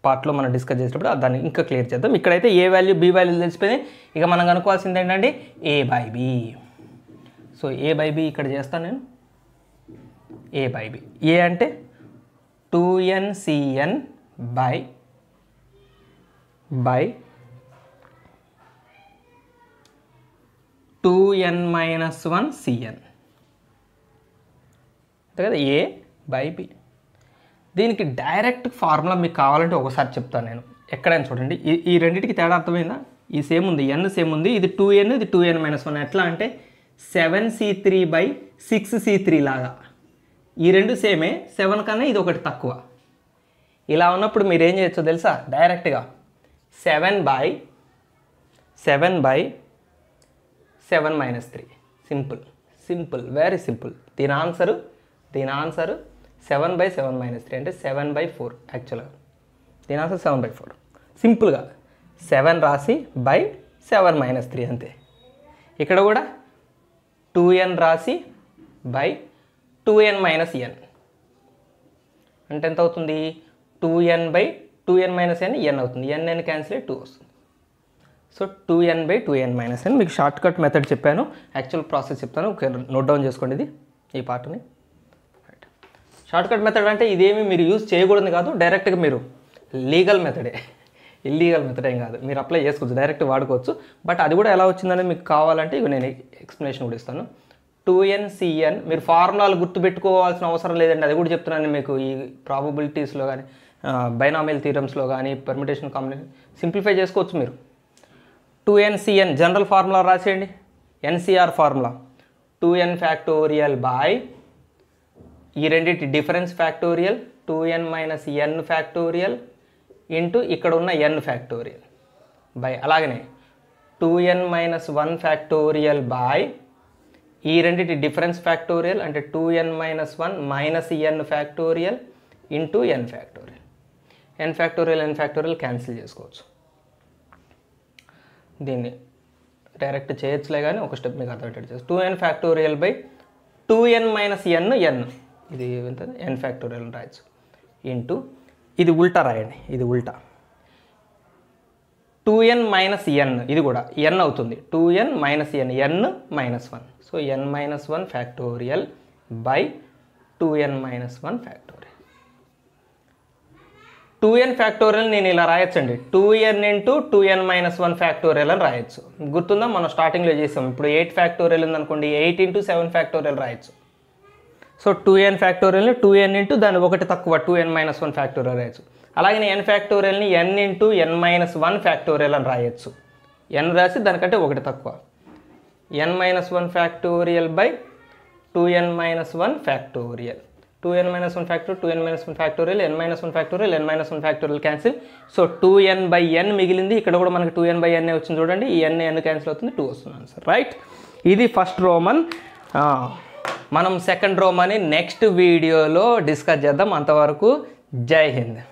S1: పార్ట్లో uh, మనం డిస్కస్ చేసేటప్పుడు దాన్ని ఇంకా క్లియర్ చేద్దాం ఇక్కడైతే ఏ వాల్యూ బి వాల్యూ తెలిసిపోయింది ఇక మనం కనుక్కోవాల్సింది ఏంటంటే A by B so A by B ఇక్కడ చేస్తాను నేను ఏ బై బి ఏ అంటే two n by by two n minus one CN అంతే కదా ఏ బై బి దీనికి డైరెక్ట్ ఫార్ములా మీకు కావాలంటే ఒకసారి చెప్తాను నేను ఎక్కడైనా చూడండి ఈ ఈ రెండింటికి తేడా అర్థమైందా ఈ సేమ్ ఉంది ఎన్ సేమ్ ఉంది ఇది టూ ఎన్ ఇది టూ ఎన్ మైనస్ వన్ ఎట్లా అంటే seven C three by six C three లాగా ఈ రెండు సేమే సెవెన్ కన్నా ఇది ఒకటి తక్కువ ఇలా ఉన్నప్పుడు మీరు ఏం చేయొచ్చో తెలుసా డైరెక్ట్గా seven by seven by seven minus three simple simple very simple దీని ఆన్సరు దీని answer seven by seven minus three అంటే సెవెన్ బై ఫోర్ యాక్చువల్గా దీని ఆన్సర్ సెవెన్ బై ఫోర్ సింపుల్గా సెవెన్ రాసి బై సెవెన్ మైనస్ త్రీ అంతే ఇక్కడ కూడా టూ ఎన్ రాసి by two n minus n e అంటే ఎంత అవుతుంది two n by two n minus n n అవుతుంది ఎన్ ఎన్ క్యాన్సిల్ అయ్యి టూ వస్తుంది so two n by two n minus n మీకు షార్ట్ కట్ మెథడ్ చెప్పాను actual process చెప్తాను note down చేసుకోండి ఇది ఈ పార్ట్ని షార్ట్ కట్ మెథడ్ అంటే ఇదేమి మీరు యూజ్ చేయకూడదు కాదు డైరెక్ట్గా మీరు లీగల్ మెథడే ఇల్లీగల్ మెథడ్ ఏం కాదు మీరు అప్లై చేసుకోవచ్చు డైరెక్ట్ వాడుకోవచ్చు బట్ అది కూడా ఎలా వచ్చిందని మీకు కావాలంటే ఇక నేను ఎక్స్ప్లెనేషన్ కూడా ఇస్తాను టూ ఎన్సిఎన్ మీరు ఫార్ములాలు గుర్తుపెట్టుకోవాల్సిన అవసరం లేదండి అది కూడా చెప్తున్నాను మీకు ఈ ప్రాబబిలిటీస్లో కానీ బైనామిల్ థీరమ్స్లో కానీ పర్మిటేషన్ కాంబినేషన్ సింప్లిఫై చేసుకోవచ్చు మీరు టూ ఎన్సిఎన్ జనరల్ ఫార్ములా రాసేయండి NCR formula two n factorial by ఈ రెండింటి difference factorial two n minus n factorial into ఇక్కడ ఉన్న ఎన్ ఫ్యాక్టోరియల్ బై అలాగనే two n minus one factorial by ఈ రెండింటి డిఫరెన్స్ ఫ్యాక్టోరియల్ అంటే two n minus one minus n factorial into n factorial n factorial n factorial cancel చేసుకోవచ్చు దీన్ని direct చేయొచ్చులే కానీ ఒక స్టెప్ మీకు అథారిటేట్ చేస్తాం two n factorial by two n minus n n ఇది ఎంత ఎన్ ఫ్యాక్టోరియల్ రాయచ్చు ఇంటూ ఇది ఉల్టా రాయండి ఇది ఉల్టా టూ ఎన్ మైనస్ ఎన్ ఇది కూడా ఎన్ అవుతుంది two n minus n n minus one so n minus one factorial by two n minus one factorial two n factorial నేను ఇలా రాయొచ్చండి two n into two n minus one factorial అని రాయొచ్చు గుర్తుందా మనం స్టార్టింగ్లో చేసాం ఇప్పుడు ఎయిట్ ఫ్యాక్టోరియల్ ఉందనుకోండి ఎయిట్ ఇంటూ సెవెన్ ఫ్యాక్టోరియల్ రాయొచ్చు సో టూ ఎన్ ఫ్యాక్టోరియల్ని టూ ఎన్ ఇంటూ దాని ఒకటి తక్కువ two n minus one factorial రాయొచ్చు అలాగే ఎన్ ఫ్యాక్టోరియల్ని ఎన్ into n minus one factorial అని రాయొచ్చు ఎన్ రాసి దానికంటే ఒకటి తక్కువ n minus one factorial by two n minus one factorial two n minus one factorial two n minus one factorial n minus one factorial n minus one factorial cancel so two n by n మిగిలింది ఇక్కడ కూడా మనకి two n by ఎన్ఏ వచ్చింది చూడండి ఈ ఎన్ఏ n cancel అవుతుంది two వస్తుంది ఆన్సర్ రైట్ ఇది ఫస్ట్ రోమన్ మనం సెకండ్ రోమని నెక్స్ట్ వీడియోలో డిస్కస్ చేద్దాం అంతవరకు జై హింద్